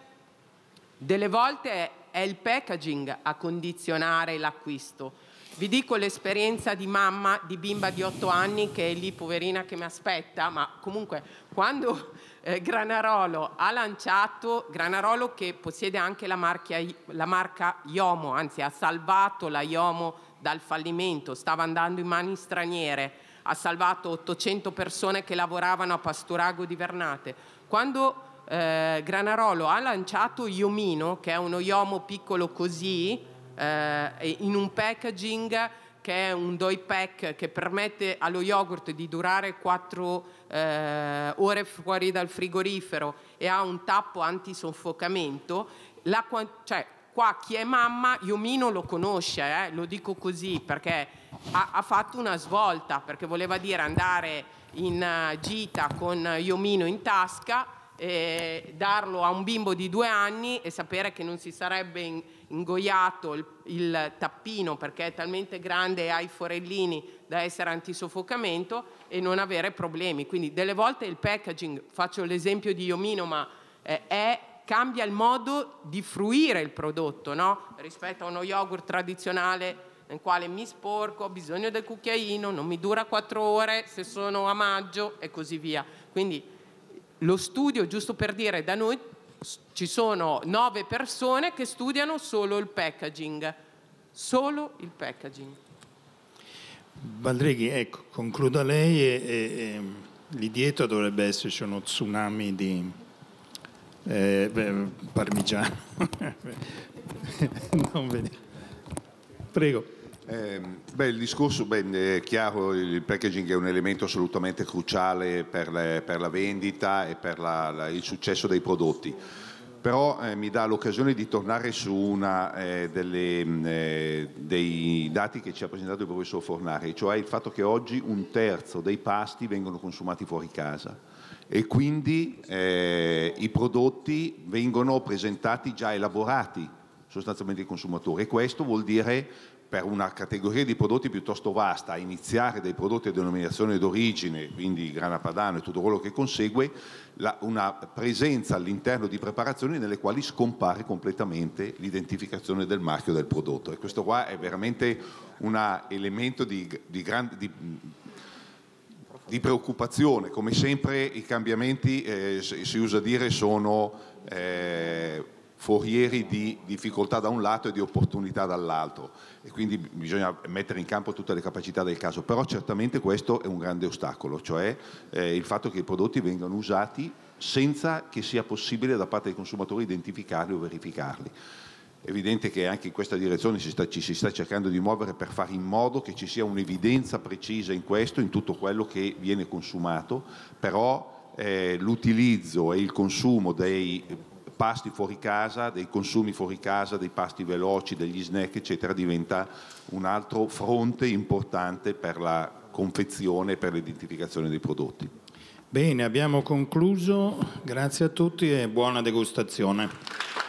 delle volte è il packaging a condizionare l'acquisto. Vi dico l'esperienza di mamma di bimba di 8 anni che è lì poverina che mi aspetta, ma comunque quando eh, Granarolo ha lanciato, Granarolo che possiede anche la, marchia, la marca Iomo, anzi ha salvato la Iomo dal fallimento, stava andando in mani straniere, ha salvato 800 persone che lavoravano a Pasturago di Vernate. Quando eh, Granarolo ha lanciato Iomino, che è uno Iomo piccolo così, eh, in un packaging che è un doi pack che permette allo yogurt di durare 4 eh, ore fuori dal frigorifero e ha un tappo antisoffocamento, la, cioè, qua chi è mamma, Iomino lo conosce, eh, lo dico così perché ha, ha, fatto una svolta, perché voleva dire andare in eh, gita con Iomino in tasca eh, darlo a un bimbo di due anni e sapere che non si sarebbe ingoiato il, il tappino perché è talmente grande e ha i forellini da essere antisoffocamento e non avere problemi. Quindi delle volte il packaging, faccio l'esempio di Iomino, ma eh, è cambia il modo di fruire il prodotto no? rispetto a uno yogurt tradizionale nel quale mi sporco, ho bisogno del cucchiaino, non mi dura quattro ore se sono a maggio e così via. Quindi lo studio, giusto per dire, da noi ci sono nove persone che studiano solo il packaging, solo il packaging. Bandreghi, ecco, concludo a lei e, e, e, lì dietro dovrebbe esserci uno tsunami di eh, beh, parmigiano. [laughs] Prego. Eh, beh, il discorso beh, è chiaro, il packaging è un elemento assolutamente cruciale per, le, per la vendita e per la, la, il successo dei prodotti, però eh, mi dà l'occasione di tornare su uno eh, mm, eh, dei dati che ci ha presentato il professor Fornari, cioè il fatto che oggi un terzo dei pasti vengono consumati fuori casa e quindi eh, i prodotti vengono presentati già elaborati sostanzialmente ai consumatore e questo vuol dire per una categoria di prodotti piuttosto vasta, a iniziare dai prodotti a denominazione d'origine, quindi grana padano e tutto quello che consegue, la, una presenza all'interno di preparazioni nelle quali scompare completamente l'identificazione del marchio del prodotto. E questo qua è veramente un elemento di, di grande di preoccupazione. Come sempre i cambiamenti, eh, si usa dire, sono eh, forieri di difficoltà da un lato e di opportunità dall'altro e quindi bisogna mettere in campo tutte le capacità del caso, però certamente questo è un grande ostacolo, cioè eh, il fatto che i prodotti vengano usati senza che sia possibile da parte dei consumatori identificarli o verificarli. È evidente che anche in questa direzione si sta, ci si sta cercando di muovere per fare in modo che ci sia un'evidenza precisa in questo, in tutto quello che viene consumato, però eh, l'utilizzo e il consumo dei pasti fuori casa, dei consumi fuori casa, dei pasti veloci, degli snack, eccetera, diventa un altro fronte importante per la confezione e per l'identificazione dei prodotti. Bene, abbiamo concluso. Grazie a tutti e buona degustazione.